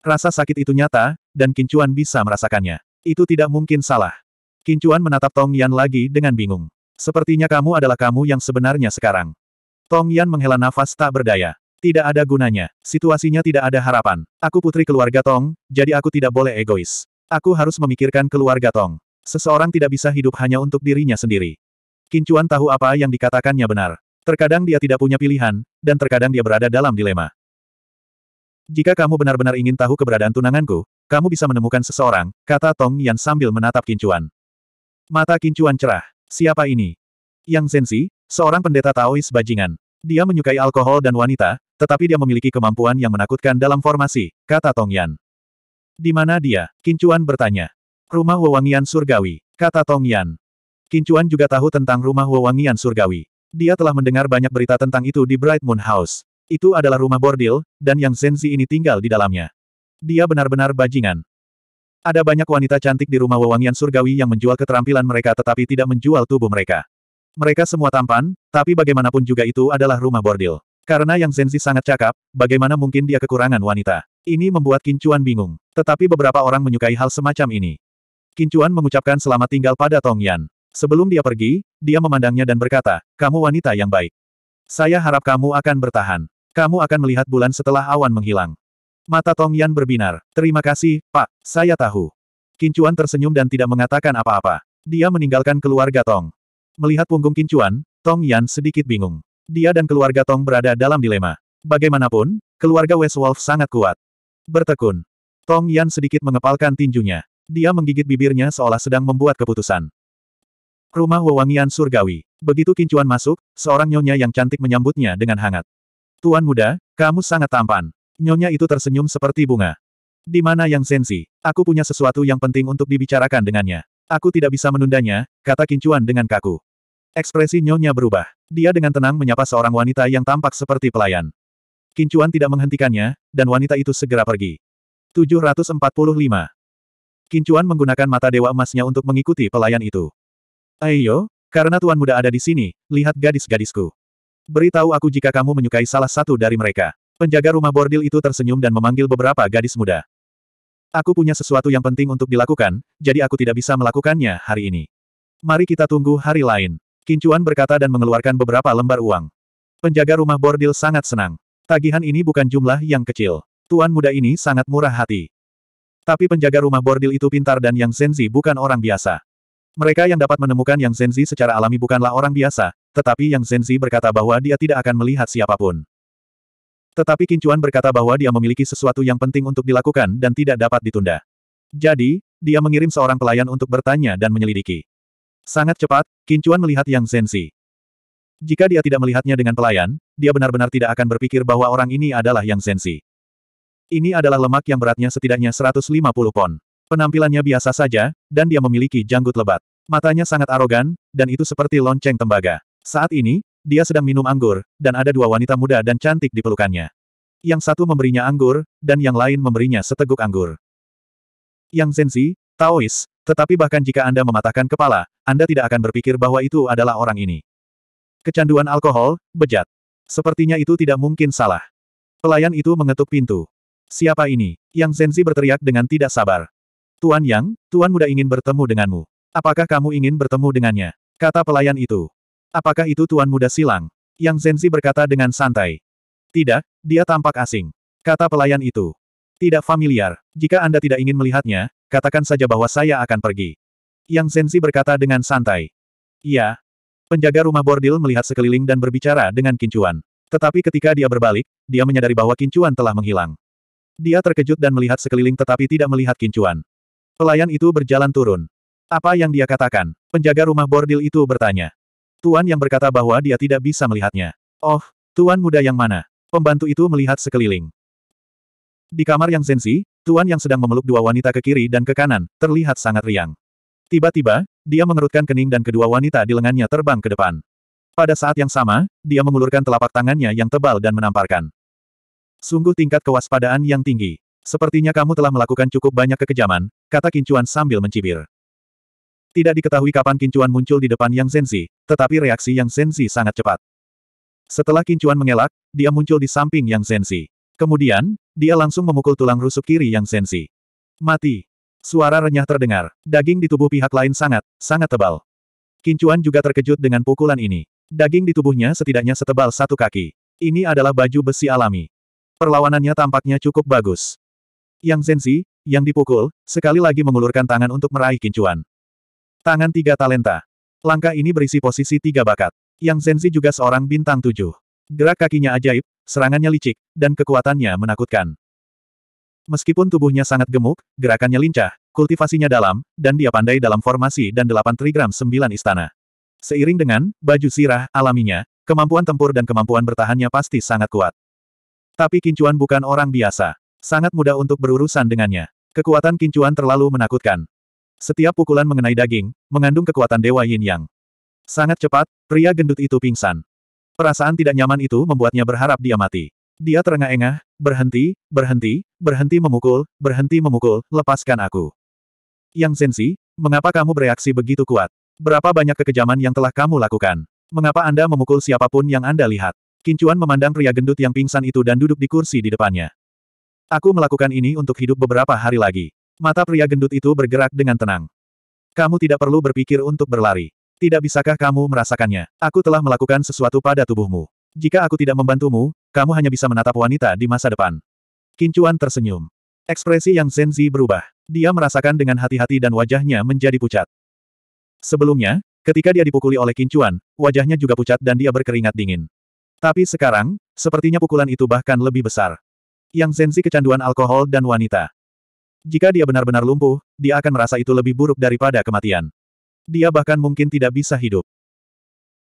Rasa sakit itu nyata, dan Kincuan bisa merasakannya. Itu tidak mungkin salah. Kincuan menatap Tong Yan lagi dengan bingung. Sepertinya kamu adalah kamu yang sebenarnya sekarang. Tong Yan menghela nafas tak berdaya. Tidak ada gunanya. Situasinya tidak ada harapan. Aku putri keluarga Tong, jadi aku tidak boleh egois. Aku harus memikirkan keluarga Tong. Seseorang tidak bisa hidup hanya untuk dirinya sendiri. Kincuan tahu apa yang dikatakannya benar. Terkadang dia tidak punya pilihan, dan terkadang dia berada dalam dilema. Jika kamu benar-benar ingin tahu keberadaan tunanganku, kamu bisa menemukan seseorang, kata Tong Yan sambil menatap Kincuan. Mata Kincuan cerah. Siapa ini? Yang Sensi, seorang pendeta Taois bajingan. Dia menyukai alkohol dan wanita, tetapi dia memiliki kemampuan yang menakutkan dalam formasi, kata Tong Yan. Di mana dia? Kincuan bertanya. Rumah wewangian surgawi, kata Tong Yan. Kincuan juga tahu tentang rumah wewangian surgawi. Dia telah mendengar banyak berita tentang itu di Bright Moon House. Itu adalah rumah bordil, dan yang Zenzi ini tinggal di dalamnya. Dia benar-benar bajingan. Ada banyak wanita cantik di rumah wewangian surgawi yang menjual keterampilan mereka tetapi tidak menjual tubuh mereka. Mereka semua tampan, tapi bagaimanapun juga itu adalah rumah bordil. Karena yang Zenzi sangat cakap, bagaimana mungkin dia kekurangan wanita. Ini membuat Kincuan bingung. Tetapi beberapa orang menyukai hal semacam ini. Kincuan mengucapkan selamat tinggal pada Tong Yan. Sebelum dia pergi, dia memandangnya dan berkata, kamu wanita yang baik. Saya harap kamu akan bertahan. Kamu akan melihat bulan setelah awan menghilang. Mata Tong Yan berbinar. Terima kasih, Pak. Saya tahu. Kincuan tersenyum dan tidak mengatakan apa-apa. Dia meninggalkan keluarga Tong. Melihat punggung Kincuan, Tong Yan sedikit bingung. Dia dan keluarga Tong berada dalam dilema. Bagaimanapun, keluarga West Wolf sangat kuat. Bertekun. Tong Yan sedikit mengepalkan tinjunya. Dia menggigit bibirnya seolah sedang membuat keputusan. Rumah wewangian surgawi. Begitu Kincuan masuk, seorang nyonya yang cantik menyambutnya dengan hangat. Tuan muda, kamu sangat tampan. Nyonya itu tersenyum seperti bunga. Di mana yang sensi? Aku punya sesuatu yang penting untuk dibicarakan dengannya. Aku tidak bisa menundanya, kata Kincuan dengan kaku. Ekspresi nyonya berubah. Dia dengan tenang menyapa seorang wanita yang tampak seperti pelayan. Kincuan tidak menghentikannya, dan wanita itu segera pergi. 745. Kincuan menggunakan mata dewa emasnya untuk mengikuti pelayan itu. Ayo, karena tuan muda ada di sini, lihat gadis-gadisku. Beritahu aku jika kamu menyukai salah satu dari mereka. Penjaga rumah bordil itu tersenyum dan memanggil beberapa gadis muda. Aku punya sesuatu yang penting untuk dilakukan, jadi aku tidak bisa melakukannya hari ini. Mari kita tunggu hari lain. Kincuan berkata dan mengeluarkan beberapa lembar uang. Penjaga rumah bordil sangat senang. Tagihan ini bukan jumlah yang kecil. Tuan muda ini sangat murah hati. Tapi penjaga rumah bordil itu pintar dan Yang Zenzi bukan orang biasa. Mereka yang dapat menemukan Yang Zenzi secara alami bukanlah orang biasa, tetapi Yang Zenzi berkata bahwa dia tidak akan melihat siapapun. Tetapi Kincuan berkata bahwa dia memiliki sesuatu yang penting untuk dilakukan dan tidak dapat ditunda. Jadi, dia mengirim seorang pelayan untuk bertanya dan menyelidiki. Sangat cepat, Kincuan melihat Yang Zensi. Jika dia tidak melihatnya dengan pelayan, dia benar-benar tidak akan berpikir bahwa orang ini adalah Yang Zensi. Ini adalah lemak yang beratnya setidaknya 150 pon. Penampilannya biasa saja, dan dia memiliki janggut lebat. Matanya sangat arogan, dan itu seperti lonceng tembaga. Saat ini, dia sedang minum anggur, dan ada dua wanita muda dan cantik di pelukannya. Yang satu memberinya anggur, dan yang lain memberinya seteguk anggur. Yang Zenzi, Taois, tetapi bahkan jika Anda mematahkan kepala, Anda tidak akan berpikir bahwa itu adalah orang ini. Kecanduan alkohol, bejat. Sepertinya itu tidak mungkin salah. Pelayan itu mengetuk pintu. Siapa ini? Yang Zenzi berteriak dengan tidak sabar. Tuan Yang, Tuan muda ingin bertemu denganmu. Apakah kamu ingin bertemu dengannya? Kata pelayan itu. Apakah itu tuan muda silang? Yang Zenzi berkata dengan santai. Tidak, dia tampak asing. Kata pelayan itu. Tidak familiar. Jika Anda tidak ingin melihatnya, katakan saja bahwa saya akan pergi. Yang Zenzi berkata dengan santai. Iya. Penjaga rumah bordil melihat sekeliling dan berbicara dengan Kincuan. Tetapi ketika dia berbalik, dia menyadari bahwa Kincuan telah menghilang. Dia terkejut dan melihat sekeliling tetapi tidak melihat Kincuan. Pelayan itu berjalan turun. Apa yang dia katakan? Penjaga rumah bordil itu bertanya. Tuan yang berkata bahwa dia tidak bisa melihatnya. Oh, Tuan muda yang mana? Pembantu itu melihat sekeliling. Di kamar yang sensi, Tuan yang sedang memeluk dua wanita ke kiri dan ke kanan, terlihat sangat riang. Tiba-tiba, dia mengerutkan kening dan kedua wanita di lengannya terbang ke depan. Pada saat yang sama, dia mengulurkan telapak tangannya yang tebal dan menamparkan. Sungguh tingkat kewaspadaan yang tinggi. Sepertinya kamu telah melakukan cukup banyak kekejaman, kata Kincuan sambil mencibir. Tidak diketahui kapan kincuan muncul di depan Yang Zenzi, tetapi reaksi Yang Zenzi sangat cepat. Setelah kincuan mengelak, dia muncul di samping Yang Zenzi. Kemudian, dia langsung memukul tulang rusuk kiri Yang Zenzi. Mati. Suara renyah terdengar. Daging di tubuh pihak lain sangat, sangat tebal. Kincuan juga terkejut dengan pukulan ini. Daging di tubuhnya setidaknya setebal satu kaki. Ini adalah baju besi alami. Perlawanannya tampaknya cukup bagus. Yang Zenzi, yang dipukul, sekali lagi mengulurkan tangan untuk meraih kincuan. Tangan tiga talenta. Langkah ini berisi posisi tiga bakat. Yang Zenzi juga seorang bintang tujuh. Gerak kakinya ajaib, serangannya licik, dan kekuatannya menakutkan. Meskipun tubuhnya sangat gemuk, gerakannya lincah, kultivasinya dalam, dan dia pandai dalam formasi dan delapan trigram sembilan istana. Seiring dengan baju sirah alaminya, kemampuan tempur dan kemampuan bertahannya pasti sangat kuat. Tapi Kincuan bukan orang biasa. Sangat mudah untuk berurusan dengannya. Kekuatan Kincuan terlalu menakutkan. Setiap pukulan mengenai daging, mengandung kekuatan Dewa Yin Yang. Sangat cepat, pria gendut itu pingsan. Perasaan tidak nyaman itu membuatnya berharap dia mati. Dia terengah-engah, berhenti, berhenti, berhenti memukul, berhenti memukul, lepaskan aku. Yang Sensi, mengapa kamu bereaksi begitu kuat? Berapa banyak kekejaman yang telah kamu lakukan? Mengapa Anda memukul siapapun yang Anda lihat? Kincuan memandang pria gendut yang pingsan itu dan duduk di kursi di depannya. Aku melakukan ini untuk hidup beberapa hari lagi. Mata pria gendut itu bergerak dengan tenang. Kamu tidak perlu berpikir untuk berlari. Tidak bisakah kamu merasakannya? Aku telah melakukan sesuatu pada tubuhmu. Jika aku tidak membantumu, kamu hanya bisa menatap wanita di masa depan. Kincuan tersenyum. Ekspresi yang Zenzi berubah. Dia merasakan dengan hati-hati dan wajahnya menjadi pucat. Sebelumnya, ketika dia dipukuli oleh Kincuan, wajahnya juga pucat dan dia berkeringat dingin. Tapi sekarang, sepertinya pukulan itu bahkan lebih besar. Yang Zenzi kecanduan alkohol dan wanita. Jika dia benar-benar lumpuh, dia akan merasa itu lebih buruk daripada kematian. Dia bahkan mungkin tidak bisa hidup.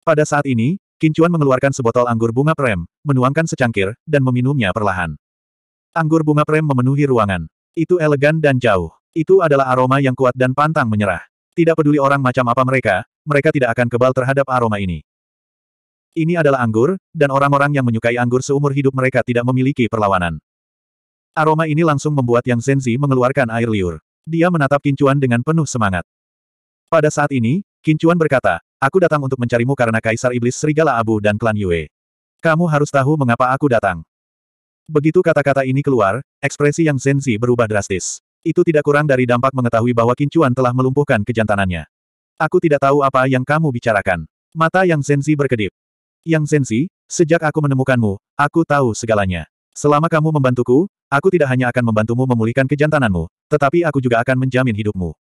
Pada saat ini, Kincuan mengeluarkan sebotol anggur bunga prem, menuangkan secangkir, dan meminumnya perlahan. Anggur bunga prem memenuhi ruangan. Itu elegan dan jauh. Itu adalah aroma yang kuat dan pantang menyerah. Tidak peduli orang macam apa mereka, mereka tidak akan kebal terhadap aroma ini. Ini adalah anggur, dan orang-orang yang menyukai anggur seumur hidup mereka tidak memiliki perlawanan. Aroma ini langsung membuat Yang Zenzi mengeluarkan air liur. Dia menatap Kincuan dengan penuh semangat. Pada saat ini, Kincuan berkata, aku datang untuk mencarimu karena Kaisar Iblis Serigala Abu dan klan Yue. Kamu harus tahu mengapa aku datang. Begitu kata-kata ini keluar, ekspresi Yang Zenzi berubah drastis. Itu tidak kurang dari dampak mengetahui bahwa Kincuan telah melumpuhkan kejantanannya. Aku tidak tahu apa yang kamu bicarakan. Mata Yang Zenzi berkedip. Yang Zenzi, sejak aku menemukanmu, aku tahu segalanya. Selama kamu membantuku, aku tidak hanya akan membantumu memulihkan kejantananmu, tetapi aku juga akan menjamin hidupmu.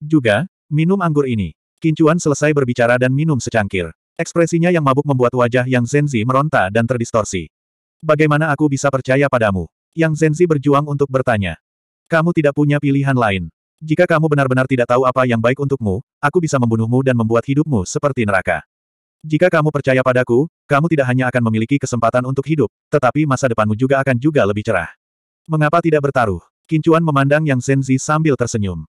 Juga, minum anggur ini. Kincuan selesai berbicara dan minum secangkir. Ekspresinya yang mabuk membuat wajah yang Zenzi meronta dan terdistorsi. Bagaimana aku bisa percaya padamu? Yang Zenzi berjuang untuk bertanya. Kamu tidak punya pilihan lain. Jika kamu benar-benar tidak tahu apa yang baik untukmu, aku bisa membunuhmu dan membuat hidupmu seperti neraka. Jika kamu percaya padaku, kamu tidak hanya akan memiliki kesempatan untuk hidup, tetapi masa depanmu juga akan juga lebih cerah. Mengapa tidak bertaruh? Kincuan memandang Yang Senzi sambil tersenyum.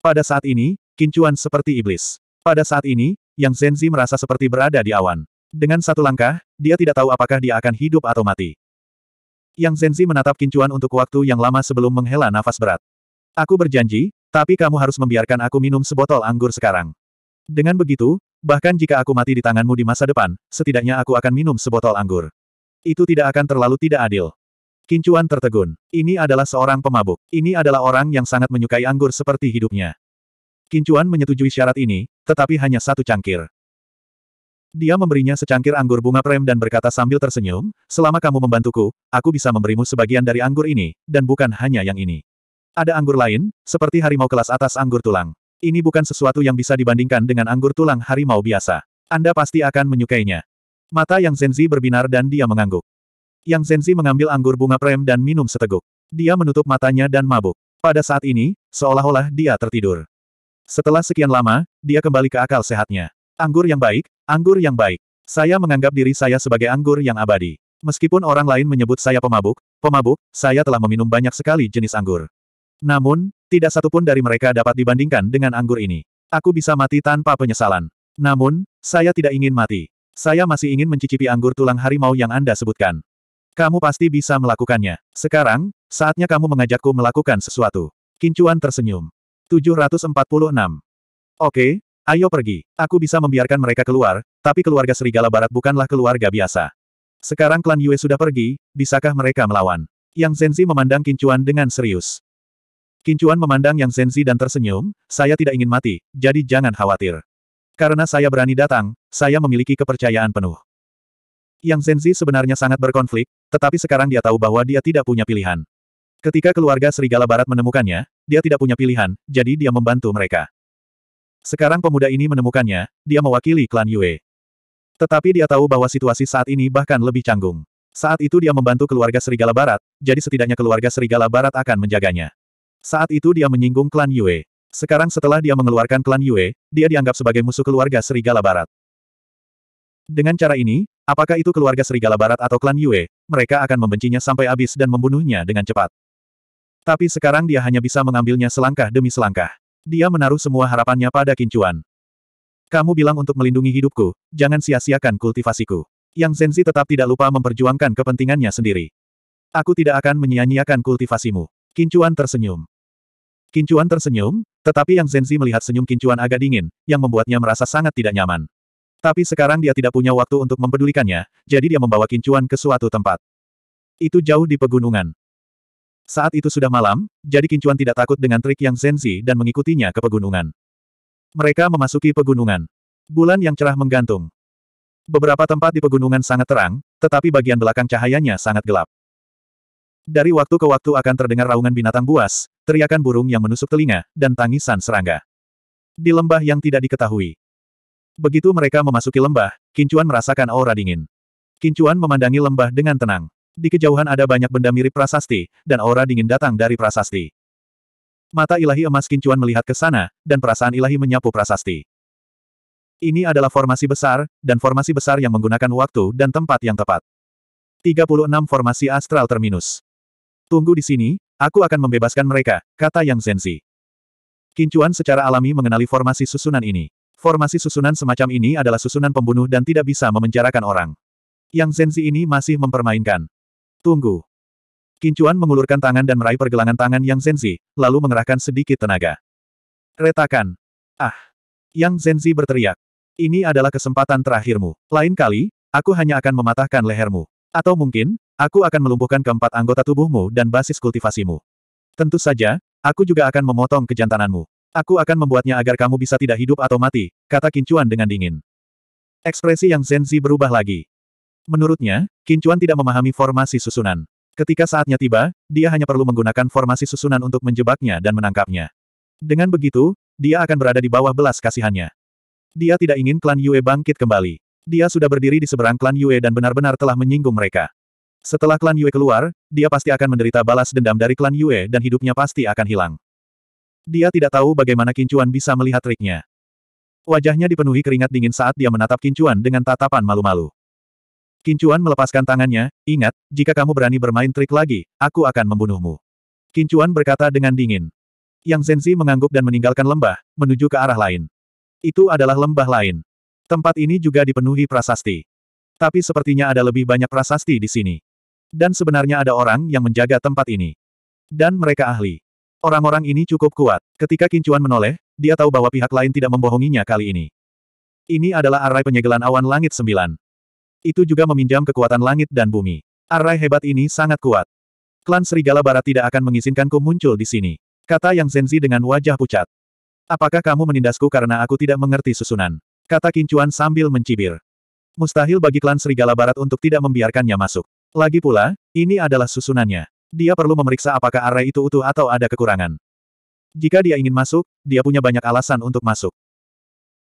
Pada saat ini, Kincuan seperti iblis. Pada saat ini, Yang Senzi merasa seperti berada di awan. Dengan satu langkah, dia tidak tahu apakah dia akan hidup atau mati. Yang Senzi menatap Kincuan untuk waktu yang lama sebelum menghela nafas berat. Aku berjanji, tapi kamu harus membiarkan aku minum sebotol anggur sekarang. Dengan begitu, Bahkan jika aku mati di tanganmu di masa depan, setidaknya aku akan minum sebotol anggur. Itu tidak akan terlalu tidak adil. Kincuan tertegun. Ini adalah seorang pemabuk. Ini adalah orang yang sangat menyukai anggur seperti hidupnya. Kincuan menyetujui syarat ini, tetapi hanya satu cangkir. Dia memberinya secangkir anggur bunga prem dan berkata sambil tersenyum, selama kamu membantuku, aku bisa memberimu sebagian dari anggur ini, dan bukan hanya yang ini. Ada anggur lain, seperti harimau kelas atas anggur tulang. Ini bukan sesuatu yang bisa dibandingkan dengan anggur tulang harimau biasa. Anda pasti akan menyukainya. Mata Yang Zenzi berbinar dan dia mengangguk. Yang Zenzi mengambil anggur bunga prem dan minum seteguk. Dia menutup matanya dan mabuk. Pada saat ini, seolah-olah dia tertidur. Setelah sekian lama, dia kembali ke akal sehatnya. Anggur yang baik, anggur yang baik. Saya menganggap diri saya sebagai anggur yang abadi. Meskipun orang lain menyebut saya pemabuk, pemabuk, saya telah meminum banyak sekali jenis anggur. Namun, tidak satupun dari mereka dapat dibandingkan dengan anggur ini. Aku bisa mati tanpa penyesalan. Namun, saya tidak ingin mati. Saya masih ingin mencicipi anggur tulang harimau yang Anda sebutkan. Kamu pasti bisa melakukannya. Sekarang, saatnya kamu mengajakku melakukan sesuatu. Kincuan tersenyum. 746. Oke, ayo pergi. Aku bisa membiarkan mereka keluar, tapi keluarga Serigala Barat bukanlah keluarga biasa. Sekarang klan Yue sudah pergi, bisakah mereka melawan? Yang Zenzi memandang Kincuan dengan serius. Kincuan memandang Yang Sensi dan tersenyum, saya tidak ingin mati, jadi jangan khawatir. Karena saya berani datang, saya memiliki kepercayaan penuh. Yang Sensi sebenarnya sangat berkonflik, tetapi sekarang dia tahu bahwa dia tidak punya pilihan. Ketika keluarga Serigala Barat menemukannya, dia tidak punya pilihan, jadi dia membantu mereka. Sekarang pemuda ini menemukannya, dia mewakili klan Yue. Tetapi dia tahu bahwa situasi saat ini bahkan lebih canggung. Saat itu dia membantu keluarga Serigala Barat, jadi setidaknya keluarga Serigala Barat akan menjaganya. Saat itu dia menyinggung klan Yue. Sekarang setelah dia mengeluarkan klan Yue, dia dianggap sebagai musuh keluarga Serigala Barat. Dengan cara ini, apakah itu keluarga Serigala Barat atau klan Yue, mereka akan membencinya sampai habis dan membunuhnya dengan cepat. Tapi sekarang dia hanya bisa mengambilnya selangkah demi selangkah. Dia menaruh semua harapannya pada Kincuan. Kamu bilang untuk melindungi hidupku, jangan sia-siakan kultivasiku. Yang Zenzi tetap tidak lupa memperjuangkan kepentingannya sendiri. Aku tidak akan menyia-nyiakan kultivasimu. Kincuan tersenyum. Kincuan tersenyum, tetapi yang Zenzi melihat senyum Kincuan agak dingin, yang membuatnya merasa sangat tidak nyaman. Tapi sekarang dia tidak punya waktu untuk mempedulikannya, jadi dia membawa Kincuan ke suatu tempat. Itu jauh di pegunungan. Saat itu sudah malam, jadi Kincuan tidak takut dengan trik yang Zenzi dan mengikutinya ke pegunungan. Mereka memasuki pegunungan. Bulan yang cerah menggantung. Beberapa tempat di pegunungan sangat terang, tetapi bagian belakang cahayanya sangat gelap. Dari waktu ke waktu akan terdengar raungan binatang buas, teriakan burung yang menusuk telinga, dan tangisan serangga. Di lembah yang tidak diketahui. Begitu mereka memasuki lembah, Kincuan merasakan aura dingin. Kincuan memandangi lembah dengan tenang. Di kejauhan ada banyak benda mirip prasasti, dan aura dingin datang dari prasasti. Mata ilahi emas Kincuan melihat ke sana, dan perasaan ilahi menyapu prasasti. Ini adalah formasi besar, dan formasi besar yang menggunakan waktu dan tempat yang tepat. 36 Formasi Astral Terminus Tunggu di sini, aku akan membebaskan mereka, kata Yang Zhenzi. Kincuan secara alami mengenali formasi susunan ini. Formasi susunan semacam ini adalah susunan pembunuh dan tidak bisa memenjarakan orang. Yang Zhenzi ini masih mempermainkan. Tunggu. Kincuan mengulurkan tangan dan meraih pergelangan tangan Yang Zhenzi, lalu mengerahkan sedikit tenaga. Retakan. Ah. Yang Zhenzi berteriak. Ini adalah kesempatan terakhirmu. Lain kali, aku hanya akan mematahkan lehermu. Atau mungkin, Aku akan melumpuhkan keempat anggota tubuhmu dan basis kultivasimu. Tentu saja, aku juga akan memotong kejantananmu. Aku akan membuatnya agar kamu bisa tidak hidup atau mati, kata Kincuan dengan dingin. Ekspresi yang Zenzi berubah lagi. Menurutnya, Kincuan tidak memahami formasi susunan. Ketika saatnya tiba, dia hanya perlu menggunakan formasi susunan untuk menjebaknya dan menangkapnya. Dengan begitu, dia akan berada di bawah belas kasihannya. Dia tidak ingin klan Yue bangkit kembali. Dia sudah berdiri di seberang klan Yue dan benar-benar telah menyinggung mereka. Setelah klan Yue keluar, dia pasti akan menderita balas dendam dari klan Yue dan hidupnya pasti akan hilang. Dia tidak tahu bagaimana Kincuan bisa melihat triknya. Wajahnya dipenuhi keringat dingin saat dia menatap Kincuan dengan tatapan malu-malu. Kincuan melepaskan tangannya, ingat, jika kamu berani bermain trik lagi, aku akan membunuhmu. Kincuan berkata dengan dingin. Yang Zenzi mengangguk dan meninggalkan lembah, menuju ke arah lain. Itu adalah lembah lain. Tempat ini juga dipenuhi prasasti. Tapi sepertinya ada lebih banyak prasasti di sini. Dan sebenarnya ada orang yang menjaga tempat ini. Dan mereka ahli. Orang-orang ini cukup kuat. Ketika Kincuan menoleh, dia tahu bahwa pihak lain tidak membohonginya kali ini. Ini adalah arai penyegelan awan langit sembilan. Itu juga meminjam kekuatan langit dan bumi. Arai hebat ini sangat kuat. Klan Serigala Barat tidak akan mengizinkanku muncul di sini. Kata Yang Zenzi dengan wajah pucat. Apakah kamu menindasku karena aku tidak mengerti susunan? Kata Kincuan sambil mencibir. Mustahil bagi klan Serigala Barat untuk tidak membiarkannya masuk. Lagi pula, ini adalah susunannya. Dia perlu memeriksa apakah array itu utuh atau ada kekurangan. Jika dia ingin masuk, dia punya banyak alasan untuk masuk.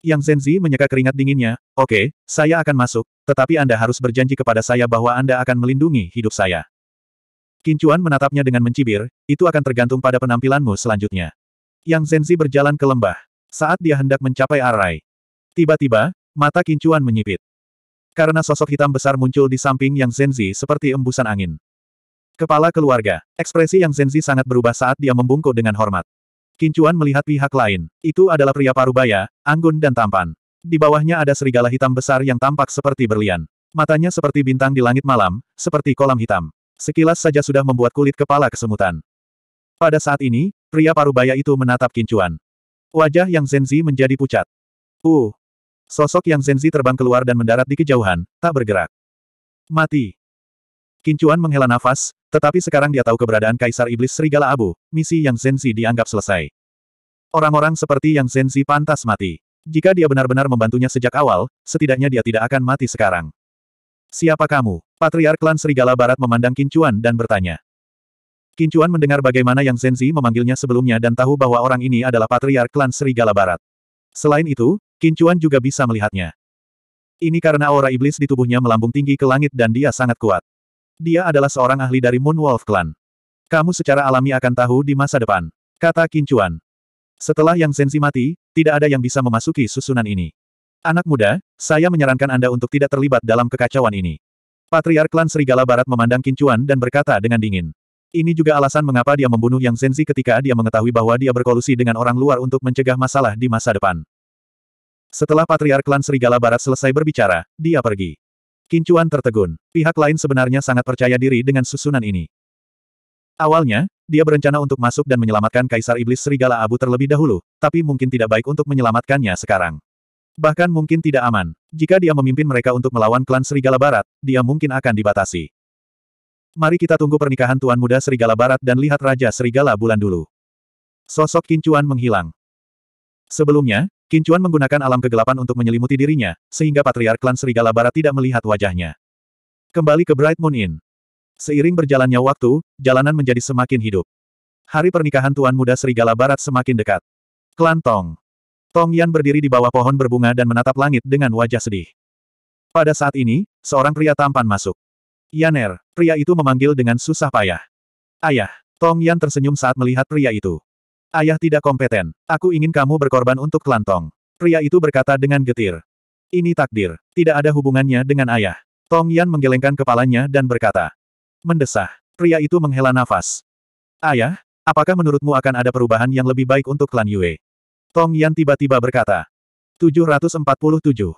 Yang Zenzi menyeka keringat dinginnya, oke, okay, saya akan masuk, tetapi Anda harus berjanji kepada saya bahwa Anda akan melindungi hidup saya. Kincuan menatapnya dengan mencibir, itu akan tergantung pada penampilanmu selanjutnya. Yang Zenzi berjalan ke lembah. Saat dia hendak mencapai arai. Tiba-tiba, mata Kincuan menyipit karena sosok hitam besar muncul di samping Yang Zenzi seperti embusan angin. Kepala keluarga, ekspresi Yang Zenzi sangat berubah saat dia membungkuk dengan hormat. Kincuan melihat pihak lain. Itu adalah pria parubaya, anggun dan tampan. Di bawahnya ada serigala hitam besar yang tampak seperti berlian. Matanya seperti bintang di langit malam, seperti kolam hitam. Sekilas saja sudah membuat kulit kepala kesemutan. Pada saat ini, pria parubaya itu menatap Kincuan. Wajah yang Zenzi menjadi pucat. Uh, Sosok yang Zenzi terbang keluar dan mendarat di kejauhan, tak bergerak. Mati. Kincuan menghela nafas, tetapi sekarang dia tahu keberadaan Kaisar Iblis Serigala Abu, misi yang Zenzi dianggap selesai. Orang-orang seperti yang Zenzi pantas mati. Jika dia benar-benar membantunya sejak awal, setidaknya dia tidak akan mati sekarang. Siapa kamu? Patriark Klan Serigala Barat memandang Kincuan dan bertanya. Kincuan mendengar bagaimana yang Zenzi memanggilnya sebelumnya dan tahu bahwa orang ini adalah Patriark Klan Serigala Barat. Selain itu, Kincuan juga bisa melihatnya. Ini karena aura iblis di tubuhnya melambung tinggi ke langit dan dia sangat kuat. Dia adalah seorang ahli dari Moon Wolf Clan. Kamu secara alami akan tahu di masa depan, kata Kincuan. Setelah yang Sensi mati, tidak ada yang bisa memasuki susunan ini. Anak muda, saya menyarankan Anda untuk tidak terlibat dalam kekacauan ini. Patriark Klan Serigala Barat memandang Kincuan dan berkata dengan dingin. Ini juga alasan mengapa dia membunuh Yang Zenzi ketika dia mengetahui bahwa dia berkolusi dengan orang luar untuk mencegah masalah di masa depan. Setelah Patriark Klan Serigala Barat selesai berbicara, dia pergi. Kincuan tertegun. Pihak lain sebenarnya sangat percaya diri dengan susunan ini. Awalnya, dia berencana untuk masuk dan menyelamatkan Kaisar Iblis Serigala Abu terlebih dahulu, tapi mungkin tidak baik untuk menyelamatkannya sekarang. Bahkan mungkin tidak aman. Jika dia memimpin mereka untuk melawan klan Serigala Barat, dia mungkin akan dibatasi. Mari kita tunggu pernikahan Tuan Muda Serigala Barat dan lihat Raja Serigala Bulan dulu. Sosok Kincuan menghilang. Sebelumnya, Kincuan menggunakan alam kegelapan untuk menyelimuti dirinya, sehingga Patriark Klan Serigala Barat tidak melihat wajahnya. Kembali ke Bright Moon Inn. Seiring berjalannya waktu, jalanan menjadi semakin hidup. Hari pernikahan Tuan Muda Serigala Barat semakin dekat. Klan Tong. Tong Yan berdiri di bawah pohon berbunga dan menatap langit dengan wajah sedih. Pada saat ini, seorang pria tampan masuk. Yaner, pria itu memanggil dengan susah payah. Ayah, Tong Yan tersenyum saat melihat pria itu. Ayah tidak kompeten, aku ingin kamu berkorban untuk klan Tong. Pria itu berkata dengan getir. Ini takdir, tidak ada hubungannya dengan ayah. Tong Yan menggelengkan kepalanya dan berkata. Mendesah, pria itu menghela nafas. Ayah, apakah menurutmu akan ada perubahan yang lebih baik untuk klan Yue? Tong Yan tiba-tiba berkata. 747.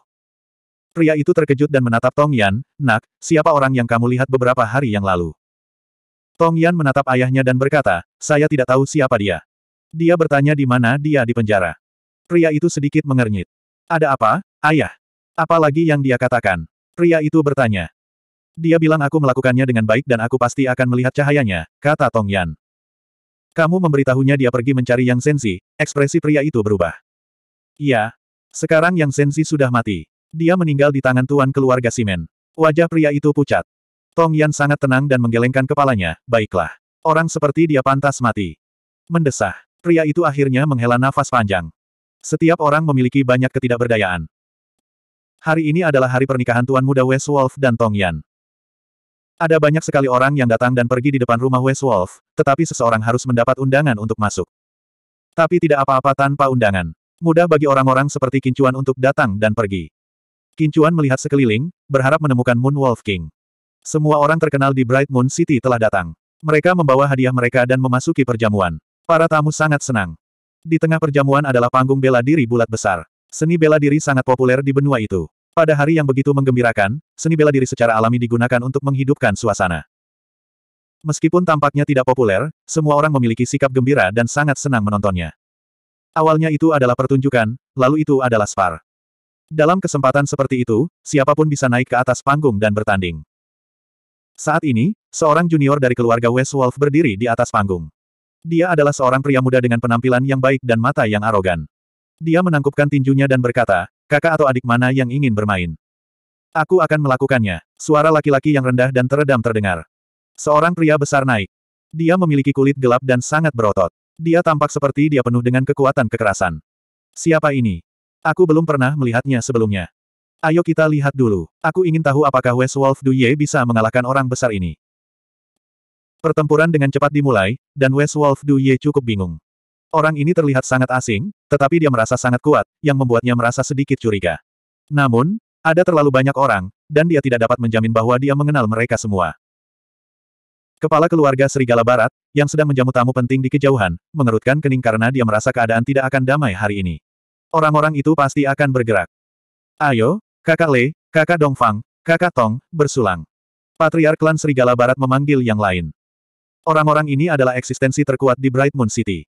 Pria itu terkejut dan menatap Tong Yan, Nak, siapa orang yang kamu lihat beberapa hari yang lalu? Tong Yan menatap ayahnya dan berkata, saya tidak tahu siapa dia. Dia bertanya di mana dia dipenjara. Pria itu sedikit mengernyit. Ada apa, ayah? Apalagi yang dia katakan? Pria itu bertanya. Dia bilang aku melakukannya dengan baik dan aku pasti akan melihat cahayanya, kata Tong Yan. Kamu memberitahunya dia pergi mencari Yang Sensi, ekspresi pria itu berubah. Iya. Sekarang Yang Sensi sudah mati. Dia meninggal di tangan tuan keluarga Simen. Wajah pria itu pucat. Tong Yan sangat tenang dan menggelengkan kepalanya, baiklah. Orang seperti dia pantas mati. Mendesah. Pria itu akhirnya menghela nafas panjang. Setiap orang memiliki banyak ketidakberdayaan. Hari ini adalah hari pernikahan tuan muda West Wolf dan Tong Yan. Ada banyak sekali orang yang datang dan pergi di depan rumah West Wolf, tetapi seseorang harus mendapat undangan untuk masuk. Tapi tidak apa-apa tanpa undangan. Mudah bagi orang-orang seperti kincuan untuk datang dan pergi. Kincuan melihat sekeliling, berharap menemukan Moon Wolf King. Semua orang terkenal di Bright Moon City telah datang. Mereka membawa hadiah mereka dan memasuki perjamuan. Para tamu sangat senang. Di tengah perjamuan adalah panggung bela diri bulat besar. Seni bela diri sangat populer di benua itu. Pada hari yang begitu menggembirakan, seni bela diri secara alami digunakan untuk menghidupkan suasana. Meskipun tampaknya tidak populer, semua orang memiliki sikap gembira dan sangat senang menontonnya. Awalnya itu adalah pertunjukan, lalu itu adalah spar. Dalam kesempatan seperti itu, siapapun bisa naik ke atas panggung dan bertanding. Saat ini, seorang junior dari keluarga West Wolf berdiri di atas panggung. Dia adalah seorang pria muda dengan penampilan yang baik dan mata yang arogan. Dia menangkupkan tinjunya dan berkata, kakak atau adik mana yang ingin bermain? Aku akan melakukannya. Suara laki-laki yang rendah dan teredam terdengar. Seorang pria besar naik. Dia memiliki kulit gelap dan sangat berotot. Dia tampak seperti dia penuh dengan kekuatan kekerasan. Siapa ini? Aku belum pernah melihatnya sebelumnya. Ayo kita lihat dulu. Aku ingin tahu apakah West Wolf Duye bisa mengalahkan orang besar ini. Pertempuran dengan cepat dimulai, dan West Wolf Duye cukup bingung. Orang ini terlihat sangat asing, tetapi dia merasa sangat kuat, yang membuatnya merasa sedikit curiga. Namun, ada terlalu banyak orang, dan dia tidak dapat menjamin bahwa dia mengenal mereka semua. Kepala keluarga Serigala Barat, yang sedang menjamu tamu penting di kejauhan, mengerutkan kening karena dia merasa keadaan tidak akan damai hari ini. Orang-orang itu pasti akan bergerak. Ayo, kakak Le, kakak Dongfang, kakak Tong, bersulang. Patriark klan Serigala Barat memanggil yang lain. Orang-orang ini adalah eksistensi terkuat di Bright Moon City.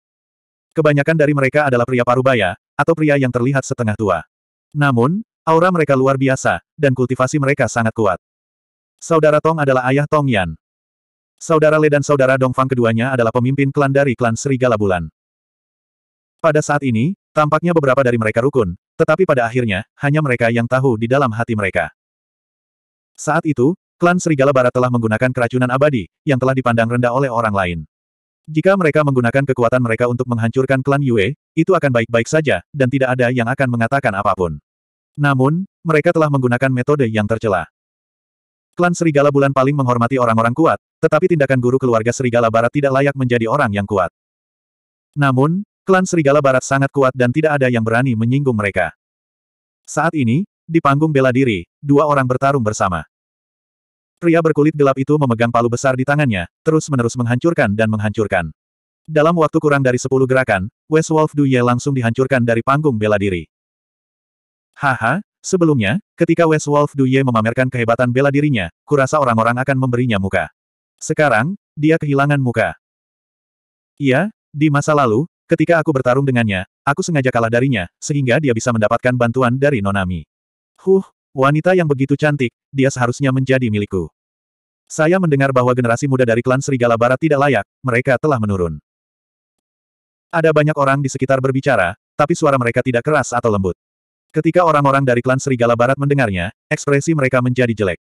Kebanyakan dari mereka adalah pria parubaya, atau pria yang terlihat setengah tua. Namun, aura mereka luar biasa, dan kultivasi mereka sangat kuat. Saudara Tong adalah ayah Tong Yan. Saudara Le dan saudara Dongfang keduanya adalah pemimpin klan dari klan Serigala Bulan. Pada saat ini, Tampaknya beberapa dari mereka rukun, tetapi pada akhirnya, hanya mereka yang tahu di dalam hati mereka. Saat itu, klan Serigala Barat telah menggunakan keracunan abadi, yang telah dipandang rendah oleh orang lain. Jika mereka menggunakan kekuatan mereka untuk menghancurkan klan Yue, itu akan baik-baik saja, dan tidak ada yang akan mengatakan apapun. Namun, mereka telah menggunakan metode yang tercela. Klan Serigala Bulan paling menghormati orang-orang kuat, tetapi tindakan guru keluarga Serigala Barat tidak layak menjadi orang yang kuat. Namun, Klan Serigala Barat sangat kuat dan tidak ada yang berani menyinggung mereka. Saat ini, di panggung bela diri, dua orang bertarung bersama. Pria berkulit gelap itu memegang palu besar di tangannya, terus-menerus menghancurkan dan menghancurkan. Dalam waktu kurang dari sepuluh gerakan, West Wolf Duye langsung dihancurkan dari panggung bela diri. Haha, sebelumnya, ketika West Wolf Duye memamerkan kehebatan bela dirinya, kurasa orang-orang akan memberinya muka. Sekarang, dia kehilangan muka. Iya, di masa lalu, Ketika aku bertarung dengannya, aku sengaja kalah darinya, sehingga dia bisa mendapatkan bantuan dari Nonami. Huh, wanita yang begitu cantik, dia seharusnya menjadi milikku. Saya mendengar bahwa generasi muda dari klan Serigala Barat tidak layak, mereka telah menurun. Ada banyak orang di sekitar berbicara, tapi suara mereka tidak keras atau lembut. Ketika orang-orang dari klan Serigala Barat mendengarnya, ekspresi mereka menjadi jelek.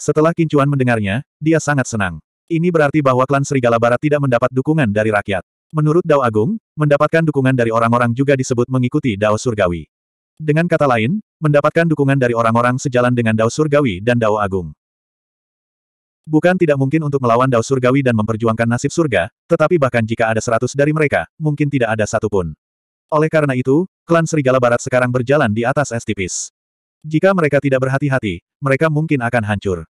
Setelah Kincuan mendengarnya, dia sangat senang. Ini berarti bahwa klan Serigala Barat tidak mendapat dukungan dari rakyat. Menurut Dao Agung, mendapatkan dukungan dari orang-orang juga disebut mengikuti Dao Surgawi. Dengan kata lain, mendapatkan dukungan dari orang-orang sejalan dengan Dao Surgawi dan Dao Agung. Bukan tidak mungkin untuk melawan Dao Surgawi dan memperjuangkan nasib surga, tetapi bahkan jika ada seratus dari mereka, mungkin tidak ada satupun. Oleh karena itu, klan Serigala Barat sekarang berjalan di atas es tipis. Jika mereka tidak berhati-hati, mereka mungkin akan hancur.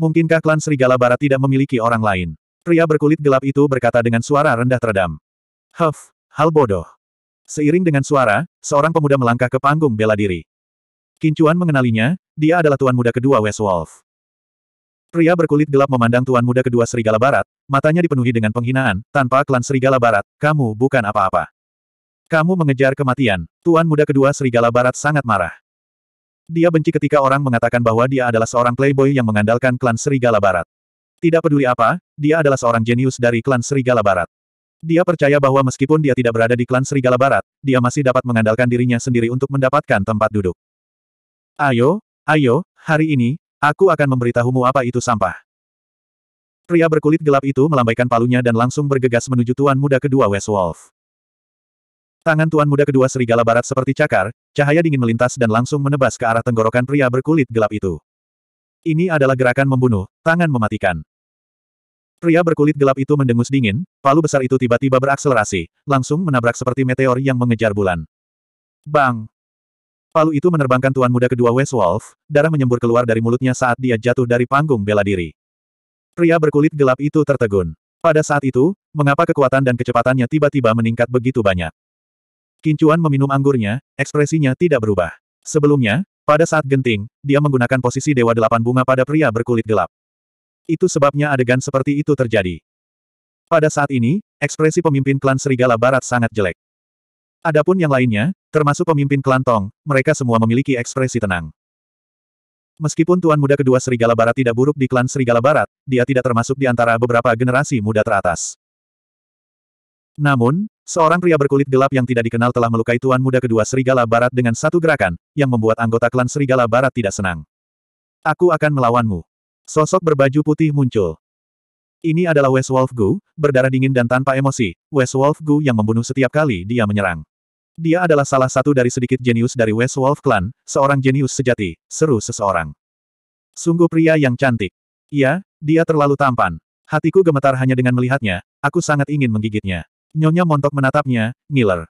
Mungkinkah klan Serigala Barat tidak memiliki orang lain? Pria berkulit gelap itu berkata dengan suara rendah teredam. Huff, hal bodoh. Seiring dengan suara, seorang pemuda melangkah ke panggung bela diri. Kincuan mengenalinya, dia adalah tuan muda kedua West Wolf. Pria berkulit gelap memandang tuan muda kedua Serigala Barat, matanya dipenuhi dengan penghinaan, tanpa klan Serigala Barat, kamu bukan apa-apa. Kamu mengejar kematian, tuan muda kedua Serigala Barat sangat marah. Dia benci ketika orang mengatakan bahwa dia adalah seorang playboy yang mengandalkan klan Serigala Barat. Tidak peduli apa, dia adalah seorang jenius dari klan Serigala Barat. Dia percaya bahwa meskipun dia tidak berada di klan Serigala Barat, dia masih dapat mengandalkan dirinya sendiri untuk mendapatkan tempat duduk. Ayo, ayo, hari ini, aku akan memberitahumu apa itu sampah. Pria berkulit gelap itu melambaikan palunya dan langsung bergegas menuju tuan muda kedua West Wolf. Tangan tuan muda kedua Serigala Barat seperti cakar, cahaya dingin melintas dan langsung menebas ke arah tenggorokan pria berkulit gelap itu. Ini adalah gerakan membunuh, tangan mematikan. Pria berkulit gelap itu mendengus dingin, palu besar itu tiba-tiba berakselerasi, langsung menabrak seperti meteor yang mengejar bulan. Bang! Palu itu menerbangkan tuan muda kedua Westwolf, darah menyembur keluar dari mulutnya saat dia jatuh dari panggung bela diri. Pria berkulit gelap itu tertegun. Pada saat itu, mengapa kekuatan dan kecepatannya tiba-tiba meningkat begitu banyak? Kincuan meminum anggurnya, ekspresinya tidak berubah. Sebelumnya, pada saat genting, dia menggunakan posisi Dewa Delapan Bunga pada pria berkulit gelap. Itu sebabnya adegan seperti itu terjadi. Pada saat ini, ekspresi pemimpin klan Serigala Barat sangat jelek. Adapun yang lainnya, termasuk pemimpin klan Tong, mereka semua memiliki ekspresi tenang. Meskipun Tuan Muda kedua Serigala Barat tidak buruk di klan Serigala Barat, dia tidak termasuk di antara beberapa generasi muda teratas. Namun, Seorang pria berkulit gelap yang tidak dikenal telah melukai tuan muda kedua Serigala Barat dengan satu gerakan, yang membuat anggota klan Serigala Barat tidak senang. Aku akan melawanmu. Sosok berbaju putih muncul. Ini adalah West Wolf Gu, berdarah dingin dan tanpa emosi, West Wolf Gu yang membunuh setiap kali dia menyerang. Dia adalah salah satu dari sedikit jenius dari West Wolf Clan, seorang jenius sejati, seru seseorang. Sungguh pria yang cantik. Ya, dia terlalu tampan. Hatiku gemetar hanya dengan melihatnya, aku sangat ingin menggigitnya. Nyonya Montok menatapnya, ngiler.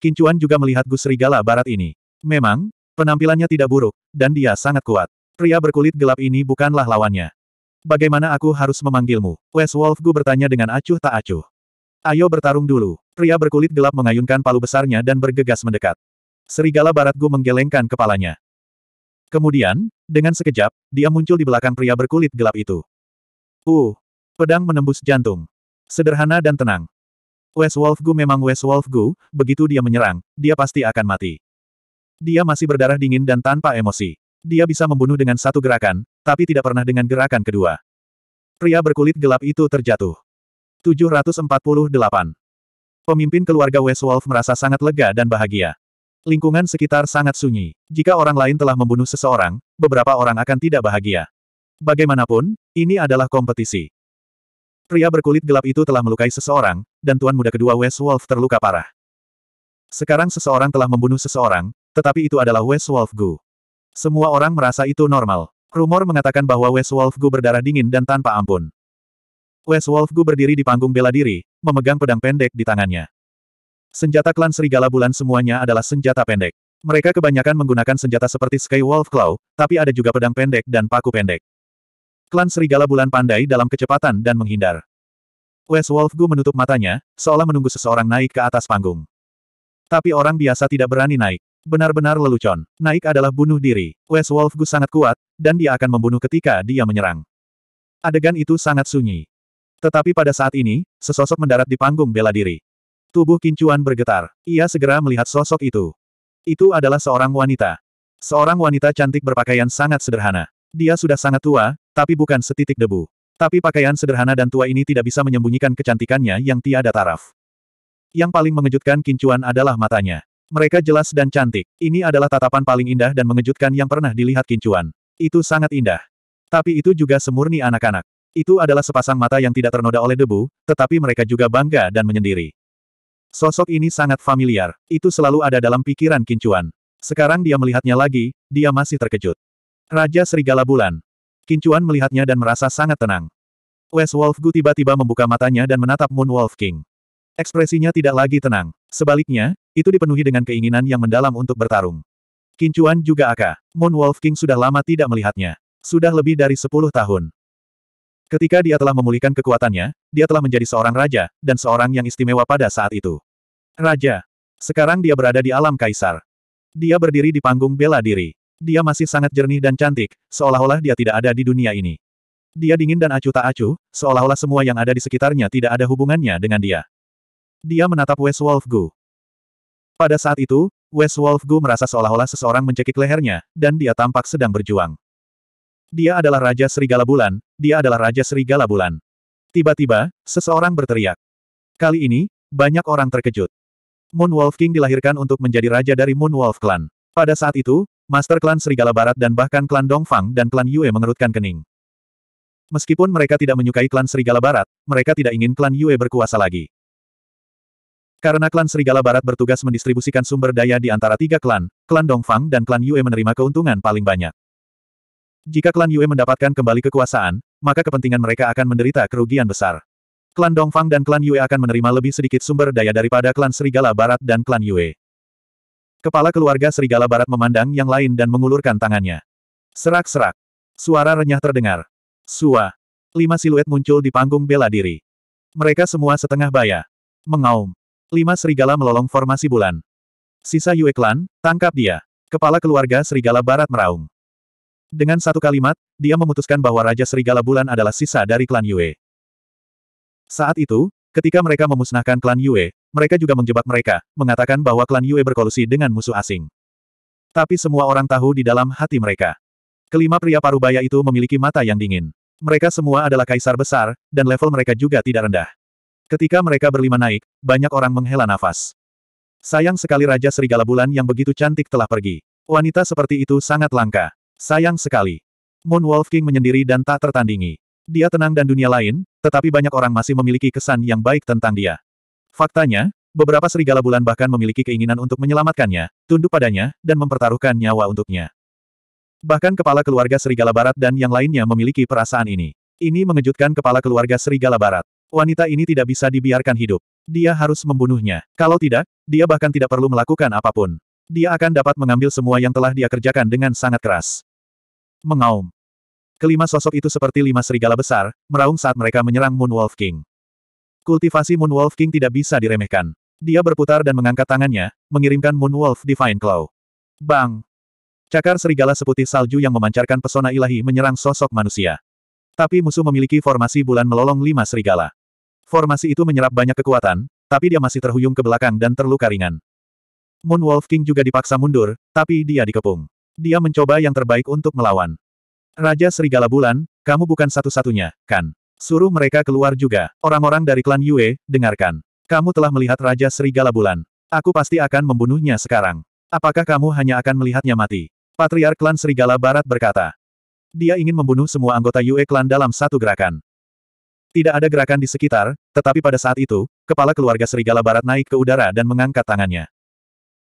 Kincuan juga melihat Gus Serigala Barat ini. Memang, penampilannya tidak buruk, dan dia sangat kuat. Pria berkulit gelap ini bukanlah lawannya. Bagaimana aku harus memanggilmu? Wes Gu bertanya dengan acuh tak acuh. Ayo bertarung dulu. Pria berkulit gelap mengayunkan palu besarnya dan bergegas mendekat. Serigala Barat Baratgu menggelengkan kepalanya. Kemudian, dengan sekejap, dia muncul di belakang pria berkulit gelap itu. Uh, pedang menembus jantung. Sederhana dan tenang. West Wolf gu memang West Wolf gu, begitu dia menyerang, dia pasti akan mati. Dia masih berdarah dingin dan tanpa emosi. Dia bisa membunuh dengan satu gerakan, tapi tidak pernah dengan gerakan kedua. Pria berkulit gelap itu terjatuh. 748. Pemimpin keluarga West Wolf merasa sangat lega dan bahagia. Lingkungan sekitar sangat sunyi. Jika orang lain telah membunuh seseorang, beberapa orang akan tidak bahagia. Bagaimanapun, ini adalah kompetisi. Pria berkulit gelap itu telah melukai seseorang, dan tuan muda kedua West Wolf terluka parah. Sekarang seseorang telah membunuh seseorang, tetapi itu adalah West Wolf Gu. Semua orang merasa itu normal. Rumor mengatakan bahwa West Wolf Gu berdarah dingin dan tanpa ampun. West Wolf Gu berdiri di panggung bela diri, memegang pedang pendek di tangannya. Senjata klan Serigala Bulan semuanya adalah senjata pendek. Mereka kebanyakan menggunakan senjata seperti Sky Wolf Claw, tapi ada juga pedang pendek dan paku pendek. Klan Serigala Bulan pandai dalam kecepatan dan menghindar. Wes Gu menutup matanya, seolah menunggu seseorang naik ke atas panggung. Tapi orang biasa tidak berani naik. Benar-benar lelucon. Naik adalah bunuh diri. Wes Gu sangat kuat, dan dia akan membunuh ketika dia menyerang. Adegan itu sangat sunyi. Tetapi pada saat ini, sesosok mendarat di panggung bela diri. Tubuh Kincuan bergetar. Ia segera melihat sosok itu. Itu adalah seorang wanita. Seorang wanita cantik berpakaian sangat sederhana. Dia sudah sangat tua, tapi bukan setitik debu. Tapi pakaian sederhana dan tua ini tidak bisa menyembunyikan kecantikannya yang tiada taraf. Yang paling mengejutkan Kincuan adalah matanya. Mereka jelas dan cantik. Ini adalah tatapan paling indah dan mengejutkan yang pernah dilihat Kincuan. Itu sangat indah. Tapi itu juga semurni anak-anak. Itu adalah sepasang mata yang tidak ternoda oleh debu, tetapi mereka juga bangga dan menyendiri. Sosok ini sangat familiar. Itu selalu ada dalam pikiran Kincuan. Sekarang dia melihatnya lagi, dia masih terkejut. Raja Serigala Bulan. Kincuan melihatnya dan merasa sangat tenang. West Wolf Gu tiba-tiba membuka matanya dan menatap Moon Wolf King. Ekspresinya tidak lagi tenang. Sebaliknya, itu dipenuhi dengan keinginan yang mendalam untuk bertarung. Kincuan juga Aka. Moon Wolf King sudah lama tidak melihatnya. Sudah lebih dari sepuluh tahun. Ketika dia telah memulihkan kekuatannya, dia telah menjadi seorang raja, dan seorang yang istimewa pada saat itu. Raja. Sekarang dia berada di alam kaisar. Dia berdiri di panggung bela diri. Dia masih sangat jernih dan cantik, seolah-olah dia tidak ada di dunia ini. Dia dingin dan acuh tak acuh, seolah-olah semua yang ada di sekitarnya tidak ada hubungannya dengan dia. Dia menatap West Wolf Gu. Pada saat itu, West Wolf Gu merasa seolah-olah seseorang mencekik lehernya, dan dia tampak sedang berjuang. Dia adalah Raja Serigala Bulan, dia adalah Raja Serigala Bulan. Tiba-tiba, seseorang berteriak. Kali ini, banyak orang terkejut. Moon Wolf King dilahirkan untuk menjadi raja dari Moon Wolf Clan. Pada saat itu, Master klan Serigala Barat dan bahkan klan Dongfang dan klan Yue mengerutkan kening. Meskipun mereka tidak menyukai klan Serigala Barat, mereka tidak ingin klan Yue berkuasa lagi. Karena klan Serigala Barat bertugas mendistribusikan sumber daya di antara tiga klan, klan Dongfang dan klan Yue menerima keuntungan paling banyak. Jika klan Yue mendapatkan kembali kekuasaan, maka kepentingan mereka akan menderita kerugian besar. Klan Dongfang dan klan Yue akan menerima lebih sedikit sumber daya daripada klan Serigala Barat dan klan Yue. Kepala keluarga Serigala Barat memandang yang lain dan mengulurkan tangannya. Serak-serak. Suara renyah terdengar. Sua. Lima siluet muncul di panggung bela diri. Mereka semua setengah baya. Mengaum. Lima serigala melolong formasi bulan. Sisa Yue Klan, tangkap dia. Kepala keluarga Serigala Barat meraung. Dengan satu kalimat, dia memutuskan bahwa Raja Serigala Bulan adalah sisa dari klan Yue. Saat itu, ketika mereka memusnahkan klan Yue, mereka juga menjebak mereka, mengatakan bahwa klan Yue berkolusi dengan musuh asing. Tapi semua orang tahu di dalam hati mereka. Kelima pria parubaya itu memiliki mata yang dingin. Mereka semua adalah kaisar besar, dan level mereka juga tidak rendah. Ketika mereka berlima naik, banyak orang menghela nafas. Sayang sekali Raja Serigala Bulan yang begitu cantik telah pergi. Wanita seperti itu sangat langka. Sayang sekali. Moon Wolf King menyendiri dan tak tertandingi. Dia tenang dan dunia lain, tetapi banyak orang masih memiliki kesan yang baik tentang dia. Faktanya, beberapa serigala bulan bahkan memiliki keinginan untuk menyelamatkannya, tunduk padanya, dan mempertaruhkan nyawa untuknya. Bahkan kepala keluarga serigala barat dan yang lainnya memiliki perasaan ini. Ini mengejutkan kepala keluarga serigala barat. Wanita ini tidak bisa dibiarkan hidup. Dia harus membunuhnya. Kalau tidak, dia bahkan tidak perlu melakukan apapun. Dia akan dapat mengambil semua yang telah dia kerjakan dengan sangat keras. Mengaum. Kelima sosok itu seperti lima serigala besar, meraung saat mereka menyerang Moon Wolf King. Kultivasi Moon Wolf King tidak bisa diremehkan. Dia berputar dan mengangkat tangannya, mengirimkan Moon Wolf Divine Claw. Bang! Cakar serigala seputih salju yang memancarkan pesona ilahi menyerang sosok manusia. Tapi musuh memiliki formasi bulan melolong lima serigala. Formasi itu menyerap banyak kekuatan, tapi dia masih terhuyung ke belakang dan terluka ringan. Moon Wolf King juga dipaksa mundur, tapi dia dikepung. Dia mencoba yang terbaik untuk melawan. Raja Serigala Bulan, kamu bukan satu-satunya, kan? Suruh mereka keluar juga. Orang-orang dari klan Yue, dengarkan. Kamu telah melihat Raja Serigala Bulan. Aku pasti akan membunuhnya sekarang. Apakah kamu hanya akan melihatnya mati? Patriark klan Serigala Barat berkata. Dia ingin membunuh semua anggota Yue klan dalam satu gerakan. Tidak ada gerakan di sekitar, tetapi pada saat itu, kepala keluarga Serigala Barat naik ke udara dan mengangkat tangannya.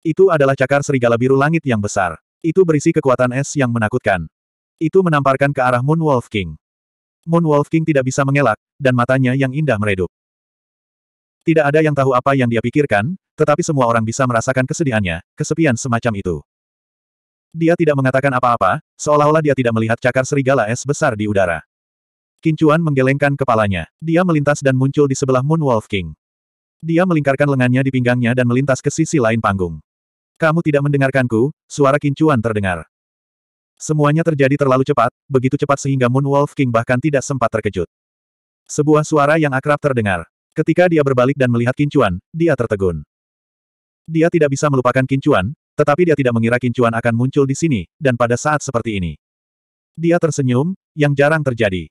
Itu adalah cakar Serigala Biru Langit yang besar. Itu berisi kekuatan es yang menakutkan. Itu menamparkan ke arah Moon Wolf King. Moon Wolf King tidak bisa mengelak, dan matanya yang indah meredup. Tidak ada yang tahu apa yang dia pikirkan, tetapi semua orang bisa merasakan kesedihannya, kesepian semacam itu. Dia tidak mengatakan apa-apa, seolah-olah dia tidak melihat cakar serigala es besar di udara. Kincuan menggelengkan kepalanya. Dia melintas dan muncul di sebelah Moon Wolf King. Dia melingkarkan lengannya di pinggangnya dan melintas ke sisi lain panggung. Kamu tidak mendengarkanku, suara Kincuan terdengar. Semuanya terjadi terlalu cepat, begitu cepat sehingga Moon Wolf King bahkan tidak sempat terkejut. Sebuah suara yang akrab terdengar. Ketika dia berbalik dan melihat Kincuan, dia tertegun. Dia tidak bisa melupakan Kincuan, tetapi dia tidak mengira Kincuan akan muncul di sini, dan pada saat seperti ini. Dia tersenyum, yang jarang terjadi.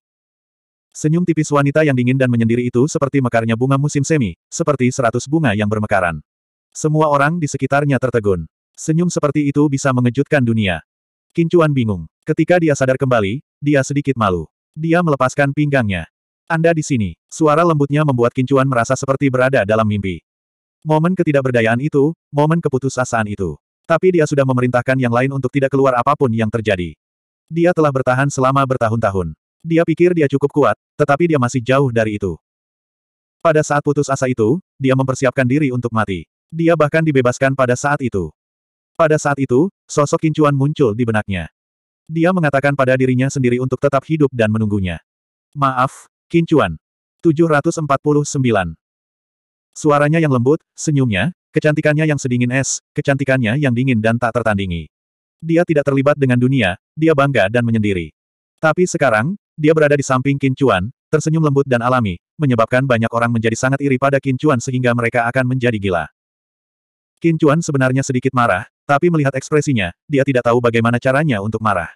Senyum tipis wanita yang dingin dan menyendiri itu seperti mekarnya bunga musim semi, seperti seratus bunga yang bermekaran. Semua orang di sekitarnya tertegun. Senyum seperti itu bisa mengejutkan dunia. Kincuan bingung. Ketika dia sadar kembali, dia sedikit malu. Dia melepaskan pinggangnya. Anda di sini. Suara lembutnya membuat Kincuan merasa seperti berada dalam mimpi. Momen ketidakberdayaan itu, momen keputusasaan itu. Tapi dia sudah memerintahkan yang lain untuk tidak keluar apapun yang terjadi. Dia telah bertahan selama bertahun-tahun. Dia pikir dia cukup kuat, tetapi dia masih jauh dari itu. Pada saat putus asa itu, dia mempersiapkan diri untuk mati. Dia bahkan dibebaskan pada saat itu. Pada saat itu, sosok Kincuan muncul di benaknya. Dia mengatakan pada dirinya sendiri untuk tetap hidup dan menunggunya. Maaf, Kincuan. 749. Suaranya yang lembut, senyumnya, kecantikannya yang sedingin es, kecantikannya yang dingin dan tak tertandingi. Dia tidak terlibat dengan dunia, dia bangga dan menyendiri. Tapi sekarang, dia berada di samping Kincuan, tersenyum lembut dan alami, menyebabkan banyak orang menjadi sangat iri pada Kincuan sehingga mereka akan menjadi gila. Kincuan sebenarnya sedikit marah, tapi melihat ekspresinya, dia tidak tahu bagaimana caranya untuk marah.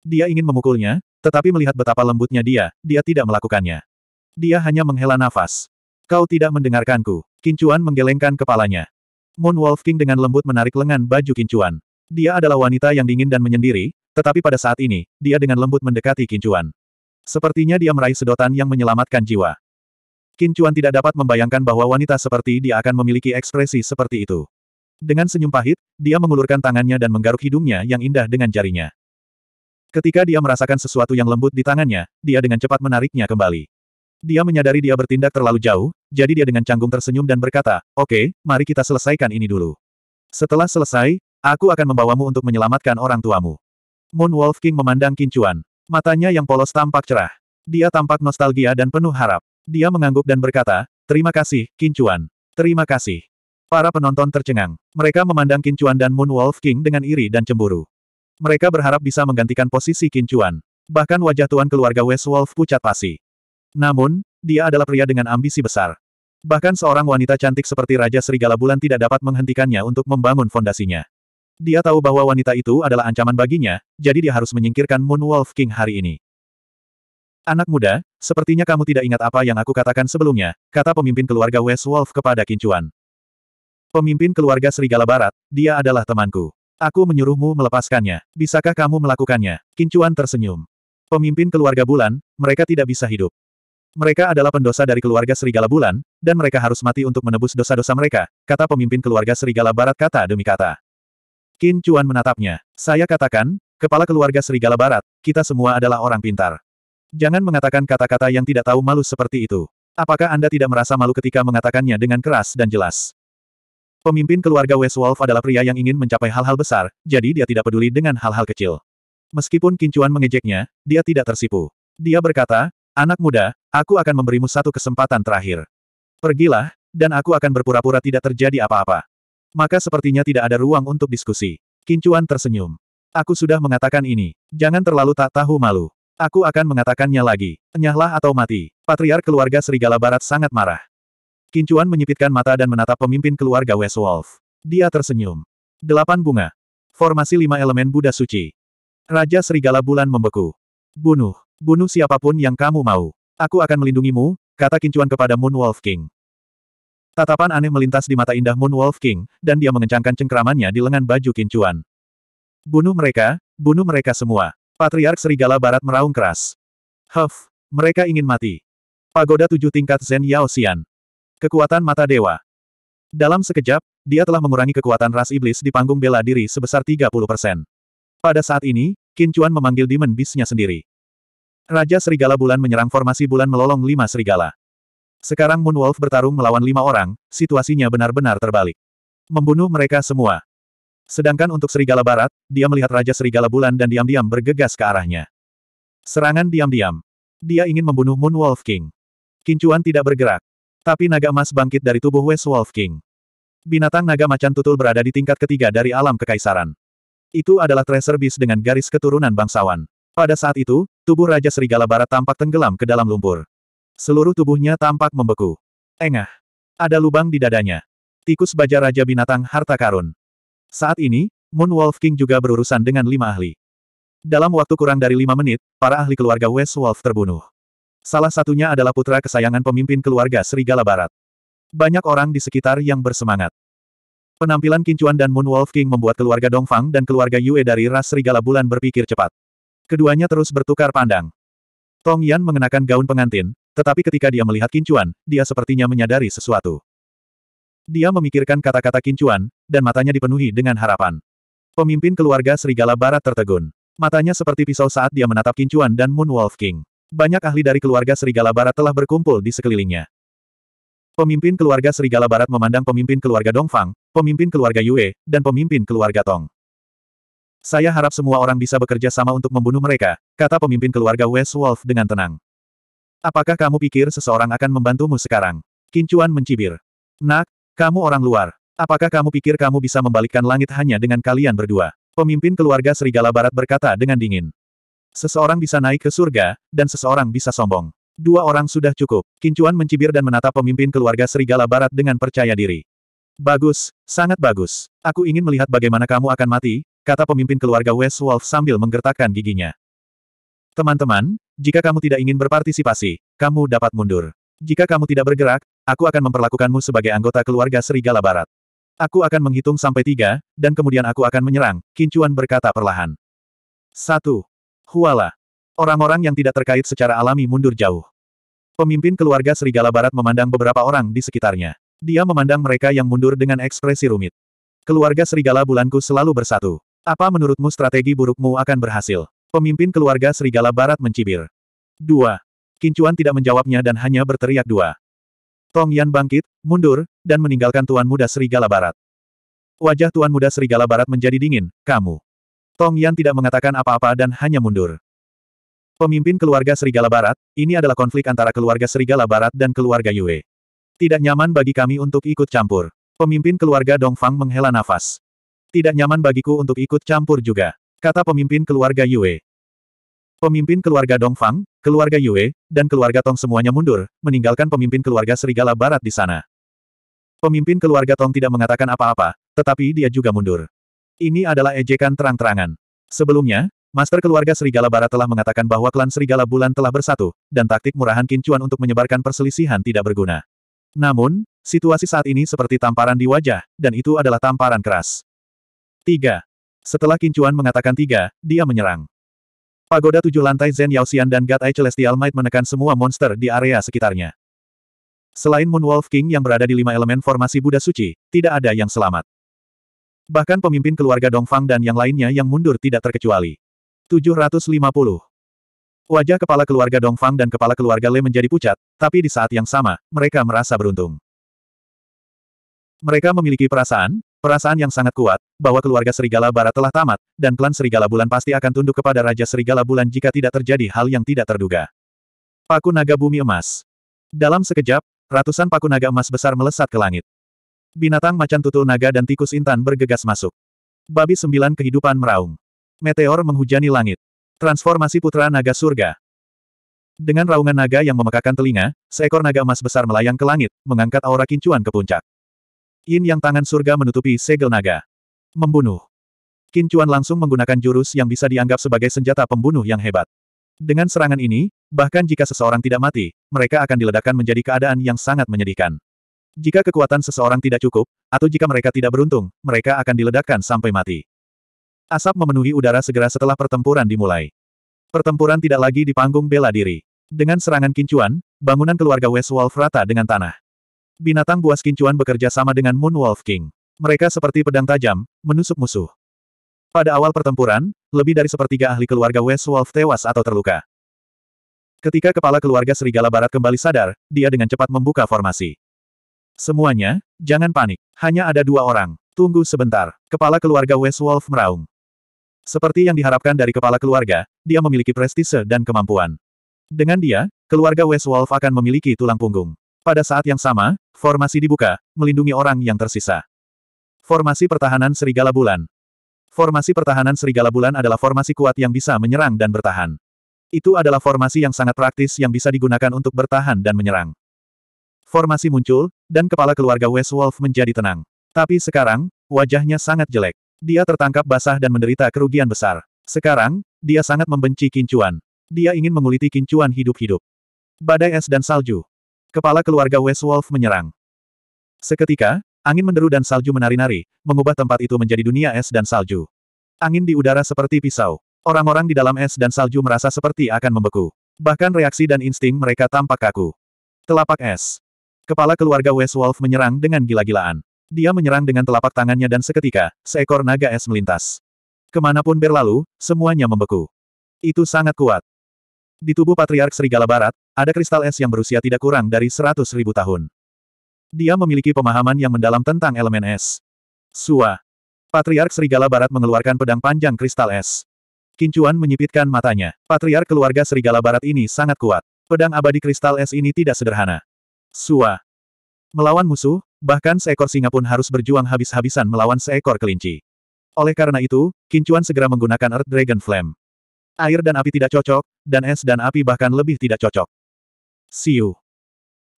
Dia ingin memukulnya, tetapi melihat betapa lembutnya dia, dia tidak melakukannya. Dia hanya menghela nafas. Kau tidak mendengarkanku. Kincuan menggelengkan kepalanya. Moon Wolf King dengan lembut menarik lengan baju Kincuan. Dia adalah wanita yang dingin dan menyendiri, tetapi pada saat ini, dia dengan lembut mendekati Kincuan. Sepertinya dia meraih sedotan yang menyelamatkan jiwa. Kincuan tidak dapat membayangkan bahwa wanita seperti dia akan memiliki ekspresi seperti itu. Dengan senyum pahit, dia mengulurkan tangannya dan menggaruk hidungnya yang indah dengan jarinya. Ketika dia merasakan sesuatu yang lembut di tangannya, dia dengan cepat menariknya kembali. Dia menyadari dia bertindak terlalu jauh, jadi dia dengan canggung tersenyum dan berkata, Oke, okay, mari kita selesaikan ini dulu. Setelah selesai, aku akan membawamu untuk menyelamatkan orang tuamu. Moon Wolf King memandang Kincuan. Matanya yang polos tampak cerah. Dia tampak nostalgia dan penuh harap. Dia mengangguk dan berkata, Terima kasih, Kincuan. Terima kasih. Para penonton tercengang. Mereka memandang Kincuan dan Moon Wolf King dengan iri dan cemburu. Mereka berharap bisa menggantikan posisi Kincuan. Bahkan wajah tuan keluarga West Wolf pucat pasi. Namun, dia adalah pria dengan ambisi besar. Bahkan seorang wanita cantik seperti Raja Serigala Bulan tidak dapat menghentikannya untuk membangun fondasinya. Dia tahu bahwa wanita itu adalah ancaman baginya, jadi dia harus menyingkirkan Moon Wolf King hari ini. Anak muda, sepertinya kamu tidak ingat apa yang aku katakan sebelumnya, kata pemimpin keluarga West Wolf kepada Kincuan. Pemimpin keluarga Serigala Barat, dia adalah temanku. Aku menyuruhmu melepaskannya. Bisakah kamu melakukannya? Kincuan tersenyum. Pemimpin keluarga bulan, mereka tidak bisa hidup. Mereka adalah pendosa dari keluarga Serigala Bulan, dan mereka harus mati untuk menebus dosa-dosa mereka, kata pemimpin keluarga Serigala Barat kata demi kata. Kin Chuan menatapnya. Saya katakan, kepala keluarga Serigala Barat, kita semua adalah orang pintar. Jangan mengatakan kata-kata yang tidak tahu malu seperti itu. Apakah Anda tidak merasa malu ketika mengatakannya dengan keras dan jelas? Pemimpin keluarga Westwolf adalah pria yang ingin mencapai hal-hal besar, jadi dia tidak peduli dengan hal-hal kecil. Meskipun Kincuan mengejeknya, dia tidak tersipu. Dia berkata, Anak muda, aku akan memberimu satu kesempatan terakhir. Pergilah, dan aku akan berpura-pura tidak terjadi apa-apa. Maka sepertinya tidak ada ruang untuk diskusi. Kincuan tersenyum. Aku sudah mengatakan ini. Jangan terlalu tak tahu malu. Aku akan mengatakannya lagi. Nyahlah atau mati. Patriar keluarga Serigala Barat sangat marah. Kincuan menyipitkan mata dan menatap pemimpin keluarga West Wolf. Dia tersenyum. Delapan bunga. Formasi lima elemen Buddha suci. Raja Serigala Bulan membeku. Bunuh. Bunuh siapapun yang kamu mau. Aku akan melindungimu, kata Kincuan kepada Moon Wolf King. Tatapan aneh melintas di mata indah Moon Wolf King, dan dia mengencangkan cengkeramannya di lengan baju Kincuan. Bunuh mereka, bunuh mereka semua. Patriark Serigala Barat meraung keras. Huff, mereka ingin mati. Pagoda tujuh tingkat Zen Yao Xian. Kekuatan Mata Dewa Dalam sekejap, dia telah mengurangi kekuatan ras iblis di panggung bela diri sebesar 30 persen. Pada saat ini, Qin memanggil Demon Beast-nya sendiri. Raja Serigala Bulan menyerang formasi bulan melolong lima serigala. Sekarang Moon Wolf bertarung melawan lima orang, situasinya benar-benar terbalik. Membunuh mereka semua. Sedangkan untuk Serigala Barat, dia melihat Raja Serigala Bulan dan diam-diam bergegas ke arahnya. Serangan diam-diam. Dia ingin membunuh Moon Wolf King. Kincuan tidak bergerak. Tapi naga emas bangkit dari tubuh West Wolf King. Binatang naga macan tutul berada di tingkat ketiga dari alam kekaisaran. Itu adalah Tracer Beast dengan garis keturunan bangsawan. Pada saat itu, tubuh Raja Serigala Barat tampak tenggelam ke dalam lumpur. Seluruh tubuhnya tampak membeku. Engah. Ada lubang di dadanya. Tikus baja Raja Binatang Harta Karun. Saat ini, Moon Wolf King juga berurusan dengan lima ahli. Dalam waktu kurang dari lima menit, para ahli keluarga West Wolf terbunuh. Salah satunya adalah putra kesayangan pemimpin keluarga Serigala Barat. Banyak orang di sekitar yang bersemangat. Penampilan Kincuan dan Moon Wolf King membuat keluarga Dongfang dan keluarga Yue dari ras Serigala Bulan berpikir cepat. Keduanya terus bertukar pandang. Tong Yan mengenakan gaun pengantin, tetapi ketika dia melihat Kincuan, dia sepertinya menyadari sesuatu. Dia memikirkan kata-kata Kincuan, dan matanya dipenuhi dengan harapan. Pemimpin keluarga Serigala Barat tertegun. Matanya seperti pisau saat dia menatap Kincuan dan Moon Wolf King. Banyak ahli dari keluarga Serigala Barat telah berkumpul di sekelilingnya. Pemimpin keluarga Serigala Barat memandang pemimpin keluarga Dongfang, pemimpin keluarga Yue, dan pemimpin keluarga Tong. Saya harap semua orang bisa bekerja sama untuk membunuh mereka, kata pemimpin keluarga West Wolf dengan tenang. Apakah kamu pikir seseorang akan membantumu sekarang? Kincuan mencibir. Nak, kamu orang luar. Apakah kamu pikir kamu bisa membalikkan langit hanya dengan kalian berdua? Pemimpin keluarga Serigala Barat berkata dengan dingin. Seseorang bisa naik ke surga, dan seseorang bisa sombong. Dua orang sudah cukup. Kincuan mencibir dan menatap pemimpin keluarga Serigala Barat dengan percaya diri. Bagus, sangat bagus. Aku ingin melihat bagaimana kamu akan mati, kata pemimpin keluarga West Wolf sambil menggertakkan giginya. Teman-teman, jika kamu tidak ingin berpartisipasi, kamu dapat mundur. Jika kamu tidak bergerak, aku akan memperlakukanmu sebagai anggota keluarga Serigala Barat. Aku akan menghitung sampai tiga, dan kemudian aku akan menyerang, Kincuan berkata perlahan. Satu, Huala. Orang-orang yang tidak terkait secara alami mundur jauh. Pemimpin keluarga Serigala Barat memandang beberapa orang di sekitarnya. Dia memandang mereka yang mundur dengan ekspresi rumit. Keluarga Serigala Bulanku selalu bersatu. Apa menurutmu strategi burukmu akan berhasil? Pemimpin keluarga Serigala Barat mencibir. 2. Kincuan tidak menjawabnya dan hanya berteriak dua. Tong Yan bangkit, mundur, dan meninggalkan Tuan Muda Serigala Barat. Wajah Tuan Muda Serigala Barat menjadi dingin, kamu. Tong Yan tidak mengatakan apa-apa dan hanya mundur. Pemimpin keluarga Serigala Barat, ini adalah konflik antara keluarga Serigala Barat dan keluarga Yue. Tidak nyaman bagi kami untuk ikut campur. Pemimpin keluarga Dongfang menghela nafas. Tidak nyaman bagiku untuk ikut campur juga, kata pemimpin keluarga Yue. Pemimpin keluarga Dongfang, keluarga Yue, dan keluarga Tong semuanya mundur, meninggalkan pemimpin keluarga Serigala Barat di sana. Pemimpin keluarga Tong tidak mengatakan apa-apa, tetapi dia juga mundur. Ini adalah ejekan terang-terangan. Sebelumnya, Master Keluarga Serigala Barat telah mengatakan bahwa klan Serigala Bulan telah bersatu, dan taktik murahan Kincuan untuk menyebarkan perselisihan tidak berguna. Namun, situasi saat ini seperti tamparan di wajah, dan itu adalah tamparan keras. 3. Setelah Kincuan mengatakan tiga, dia menyerang. Pagoda tujuh lantai Zen Yaoxian dan Gatai Celestial Might menekan semua monster di area sekitarnya. Selain Moon Wolf King yang berada di lima elemen formasi Buddha Suci, tidak ada yang selamat. Bahkan pemimpin keluarga Dongfang dan yang lainnya yang mundur tidak terkecuali. 750. Wajah kepala keluarga Dongfang dan kepala keluarga Le menjadi pucat, tapi di saat yang sama, mereka merasa beruntung. Mereka memiliki perasaan, perasaan yang sangat kuat, bahwa keluarga Serigala Barat telah tamat, dan klan Serigala Bulan pasti akan tunduk kepada Raja Serigala Bulan jika tidak terjadi hal yang tidak terduga. Paku Naga Bumi Emas Dalam sekejap, ratusan paku naga emas besar melesat ke langit. Binatang macan tutul naga dan tikus intan bergegas masuk. Babi sembilan kehidupan meraung. Meteor menghujani langit. Transformasi putra naga surga. Dengan raungan naga yang memekakan telinga, seekor naga emas besar melayang ke langit, mengangkat aura kincuan ke puncak. Yin yang tangan surga menutupi segel naga. Membunuh. Kincuan langsung menggunakan jurus yang bisa dianggap sebagai senjata pembunuh yang hebat. Dengan serangan ini, bahkan jika seseorang tidak mati, mereka akan diledakkan menjadi keadaan yang sangat menyedihkan. Jika kekuatan seseorang tidak cukup, atau jika mereka tidak beruntung, mereka akan diledakkan sampai mati. Asap memenuhi udara segera setelah pertempuran dimulai. Pertempuran tidak lagi di panggung bela diri. Dengan serangan kincuan, bangunan keluarga Westwolf rata dengan tanah. Binatang buas kincuan bekerja sama dengan Moon Wolf King. Mereka seperti pedang tajam, menusuk musuh. Pada awal pertempuran, lebih dari sepertiga ahli keluarga Westwolf tewas atau terluka. Ketika kepala keluarga Serigala Barat kembali sadar, dia dengan cepat membuka formasi. Semuanya, jangan panik. Hanya ada dua orang. Tunggu sebentar. Kepala keluarga Westwolf meraung. Seperti yang diharapkan dari kepala keluarga, dia memiliki prestise dan kemampuan. Dengan dia, keluarga Westwolf akan memiliki tulang punggung. Pada saat yang sama, formasi dibuka, melindungi orang yang tersisa. Formasi pertahanan serigala bulan. Formasi pertahanan serigala bulan adalah formasi kuat yang bisa menyerang dan bertahan. Itu adalah formasi yang sangat praktis yang bisa digunakan untuk bertahan dan menyerang. Formasi muncul, dan kepala keluarga West Wolf menjadi tenang. Tapi sekarang, wajahnya sangat jelek. Dia tertangkap basah dan menderita kerugian besar. Sekarang, dia sangat membenci kincuan. Dia ingin menguliti kincuan hidup-hidup. Badai es dan salju. Kepala keluarga West Wolf menyerang. Seketika, angin menderu dan salju menari-nari, mengubah tempat itu menjadi dunia es dan salju. Angin di udara seperti pisau. Orang-orang di dalam es dan salju merasa seperti akan membeku. Bahkan reaksi dan insting mereka tampak kaku. Telapak es. Kepala keluarga Westwolf menyerang dengan gila-gilaan. Dia menyerang dengan telapak tangannya dan seketika, seekor naga es melintas. Kemanapun berlalu, semuanya membeku. Itu sangat kuat. Di tubuh Patriark Serigala Barat, ada kristal es yang berusia tidak kurang dari seratus ribu tahun. Dia memiliki pemahaman yang mendalam tentang elemen es. Sua. Patriark Serigala Barat mengeluarkan pedang panjang kristal es. Kincuan menyipitkan matanya. Patriark keluarga Serigala Barat ini sangat kuat. Pedang abadi kristal es ini tidak sederhana. Sua. Melawan musuh, bahkan seekor singa pun harus berjuang habis-habisan melawan seekor kelinci. Oleh karena itu, Kincuan segera menggunakan Earth Dragon Flame. Air dan api tidak cocok, dan es dan api bahkan lebih tidak cocok. Siu.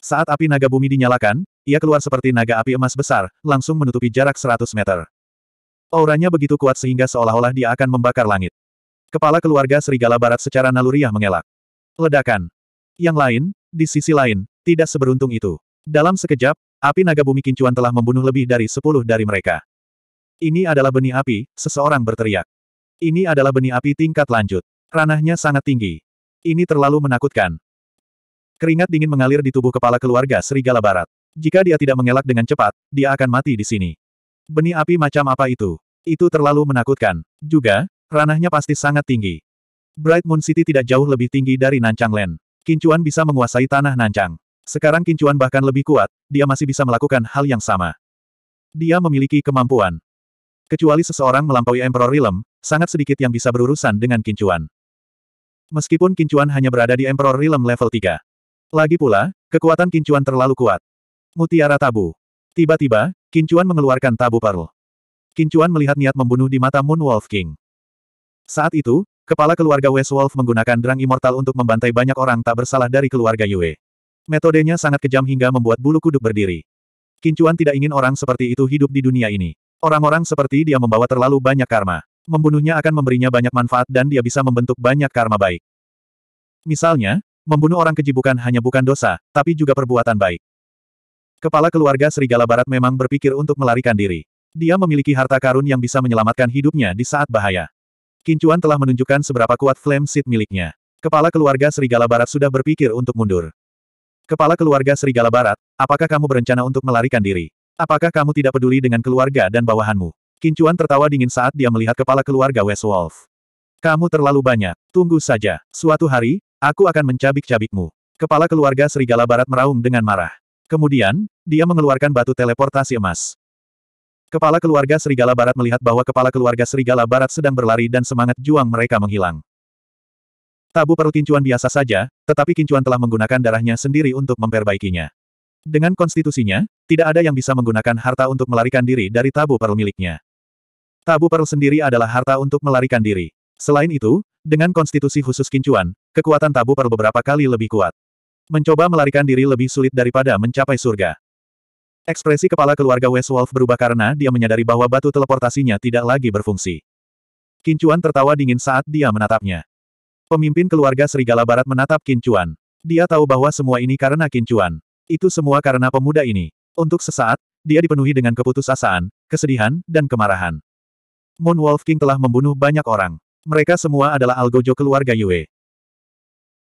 Saat api naga bumi dinyalakan, ia keluar seperti naga api emas besar, langsung menutupi jarak 100 meter. Auranya begitu kuat sehingga seolah-olah dia akan membakar langit. Kepala keluarga Serigala Barat secara naluriah mengelak. Ledakan. Yang lain, di sisi lain, tidak seberuntung itu. Dalam sekejap, api naga bumi kincuan telah membunuh lebih dari sepuluh dari mereka. Ini adalah benih api, seseorang berteriak. Ini adalah benih api tingkat lanjut. Ranahnya sangat tinggi. Ini terlalu menakutkan. Keringat dingin mengalir di tubuh kepala keluarga Serigala Barat. Jika dia tidak mengelak dengan cepat, dia akan mati di sini. Benih api macam apa itu? Itu terlalu menakutkan. Juga, ranahnya pasti sangat tinggi. Bright Moon City tidak jauh lebih tinggi dari Nancang Land. Kincuan bisa menguasai tanah Nancang. Sekarang Kincuan bahkan lebih kuat, dia masih bisa melakukan hal yang sama. Dia memiliki kemampuan. Kecuali seseorang melampaui Emperor Realm, sangat sedikit yang bisa berurusan dengan Kincuan. Meskipun Kincuan hanya berada di Emperor Realm level 3. Lagi pula, kekuatan Kincuan terlalu kuat. Mutiara Tabu. Tiba-tiba, Kincuan mengeluarkan tabu Pearl. Kincuan melihat niat membunuh di mata Moon Wolf King. Saat itu, kepala keluarga West Wolf menggunakan Drang Immortal untuk membantai banyak orang tak bersalah dari keluarga Yue. Metodenya sangat kejam hingga membuat bulu kuduk berdiri. Kincuan tidak ingin orang seperti itu hidup di dunia ini. Orang-orang seperti dia membawa terlalu banyak karma. Membunuhnya akan memberinya banyak manfaat dan dia bisa membentuk banyak karma baik. Misalnya, membunuh orang keji bukan hanya bukan dosa, tapi juga perbuatan baik. Kepala keluarga Serigala Barat memang berpikir untuk melarikan diri. Dia memiliki harta karun yang bisa menyelamatkan hidupnya di saat bahaya. Kincuan telah menunjukkan seberapa kuat flame seed miliknya. Kepala keluarga Serigala Barat sudah berpikir untuk mundur. Kepala keluarga Serigala Barat, apakah kamu berencana untuk melarikan diri? Apakah kamu tidak peduli dengan keluarga dan bawahanmu? Kincuan tertawa dingin saat dia melihat kepala keluarga Westwolf. Kamu terlalu banyak, tunggu saja. Suatu hari, aku akan mencabik-cabikmu. Kepala keluarga Serigala Barat meraung dengan marah. Kemudian, dia mengeluarkan batu teleportasi emas. Kepala keluarga Serigala Barat melihat bahwa kepala keluarga Serigala Barat sedang berlari dan semangat juang mereka menghilang. Tabu perut Kincuan biasa saja, tetapi Kincuan telah menggunakan darahnya sendiri untuk memperbaikinya. Dengan konstitusinya, tidak ada yang bisa menggunakan harta untuk melarikan diri dari tabu perut miliknya. Tabu perut sendiri adalah harta untuk melarikan diri. Selain itu, dengan konstitusi khusus Kincuan, kekuatan tabu perut beberapa kali lebih kuat. Mencoba melarikan diri lebih sulit daripada mencapai surga. Ekspresi kepala keluarga Westwolf berubah karena dia menyadari bahwa batu teleportasinya tidak lagi berfungsi. Kincuan tertawa dingin saat dia menatapnya. Pemimpin keluarga Serigala Barat menatap Kincuan. Dia tahu bahwa semua ini karena Kincuan. Itu semua karena pemuda ini. Untuk sesaat, dia dipenuhi dengan keputusasaan, kesedihan, dan kemarahan. Moon Wolf King telah membunuh banyak orang. Mereka semua adalah algojo keluarga Yue.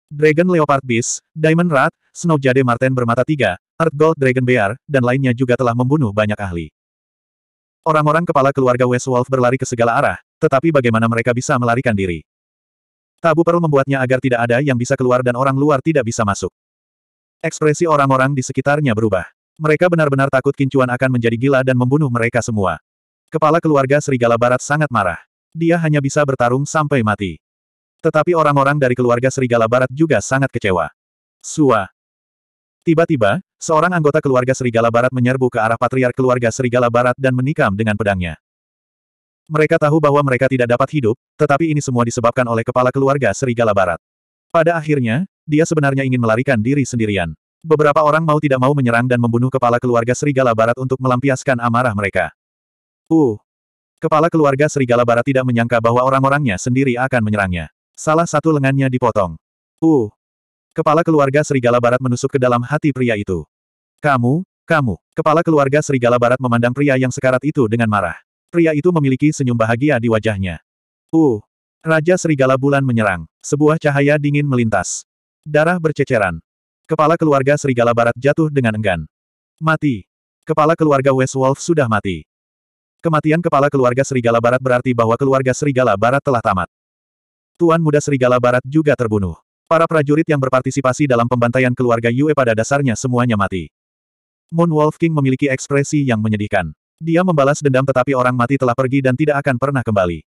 Dragon Leopard Beast, Diamond Rat, Snow Jade Marten bermata tiga, Earth Gold Dragon Bear, dan lainnya juga telah membunuh banyak ahli. Orang-orang kepala keluarga West Wolf berlari ke segala arah, tetapi bagaimana mereka bisa melarikan diri? Tabu perlu membuatnya agar tidak ada yang bisa keluar dan orang luar tidak bisa masuk. Ekspresi orang-orang di sekitarnya berubah. Mereka benar-benar takut kincuan akan menjadi gila dan membunuh mereka semua. Kepala keluarga Serigala Barat sangat marah. Dia hanya bisa bertarung sampai mati. Tetapi orang-orang dari keluarga Serigala Barat juga sangat kecewa. Sua. Tiba-tiba, seorang anggota keluarga Serigala Barat menyerbu ke arah patriark keluarga Serigala Barat dan menikam dengan pedangnya. Mereka tahu bahwa mereka tidak dapat hidup, tetapi ini semua disebabkan oleh kepala keluarga Serigala Barat. Pada akhirnya, dia sebenarnya ingin melarikan diri sendirian. Beberapa orang mau tidak mau menyerang dan membunuh kepala keluarga Serigala Barat untuk melampiaskan amarah mereka. Uh, Kepala keluarga Serigala Barat tidak menyangka bahwa orang-orangnya sendiri akan menyerangnya. Salah satu lengannya dipotong. Uh. Kepala keluarga Serigala Barat menusuk ke dalam hati pria itu. Kamu, kamu. Kepala keluarga Serigala Barat memandang pria yang sekarat itu dengan marah. Pria itu memiliki senyum bahagia di wajahnya. Uh! Raja Serigala Bulan menyerang. Sebuah cahaya dingin melintas. Darah berceceran. Kepala keluarga Serigala Barat jatuh dengan enggan. Mati. Kepala keluarga West Wolf sudah mati. Kematian kepala keluarga Serigala Barat berarti bahwa keluarga Serigala Barat telah tamat. Tuan muda Serigala Barat juga terbunuh. Para prajurit yang berpartisipasi dalam pembantaian keluarga Yue pada dasarnya semuanya mati. Moon Wolf King memiliki ekspresi yang menyedihkan. Dia membalas dendam tetapi orang mati telah pergi dan tidak akan pernah kembali.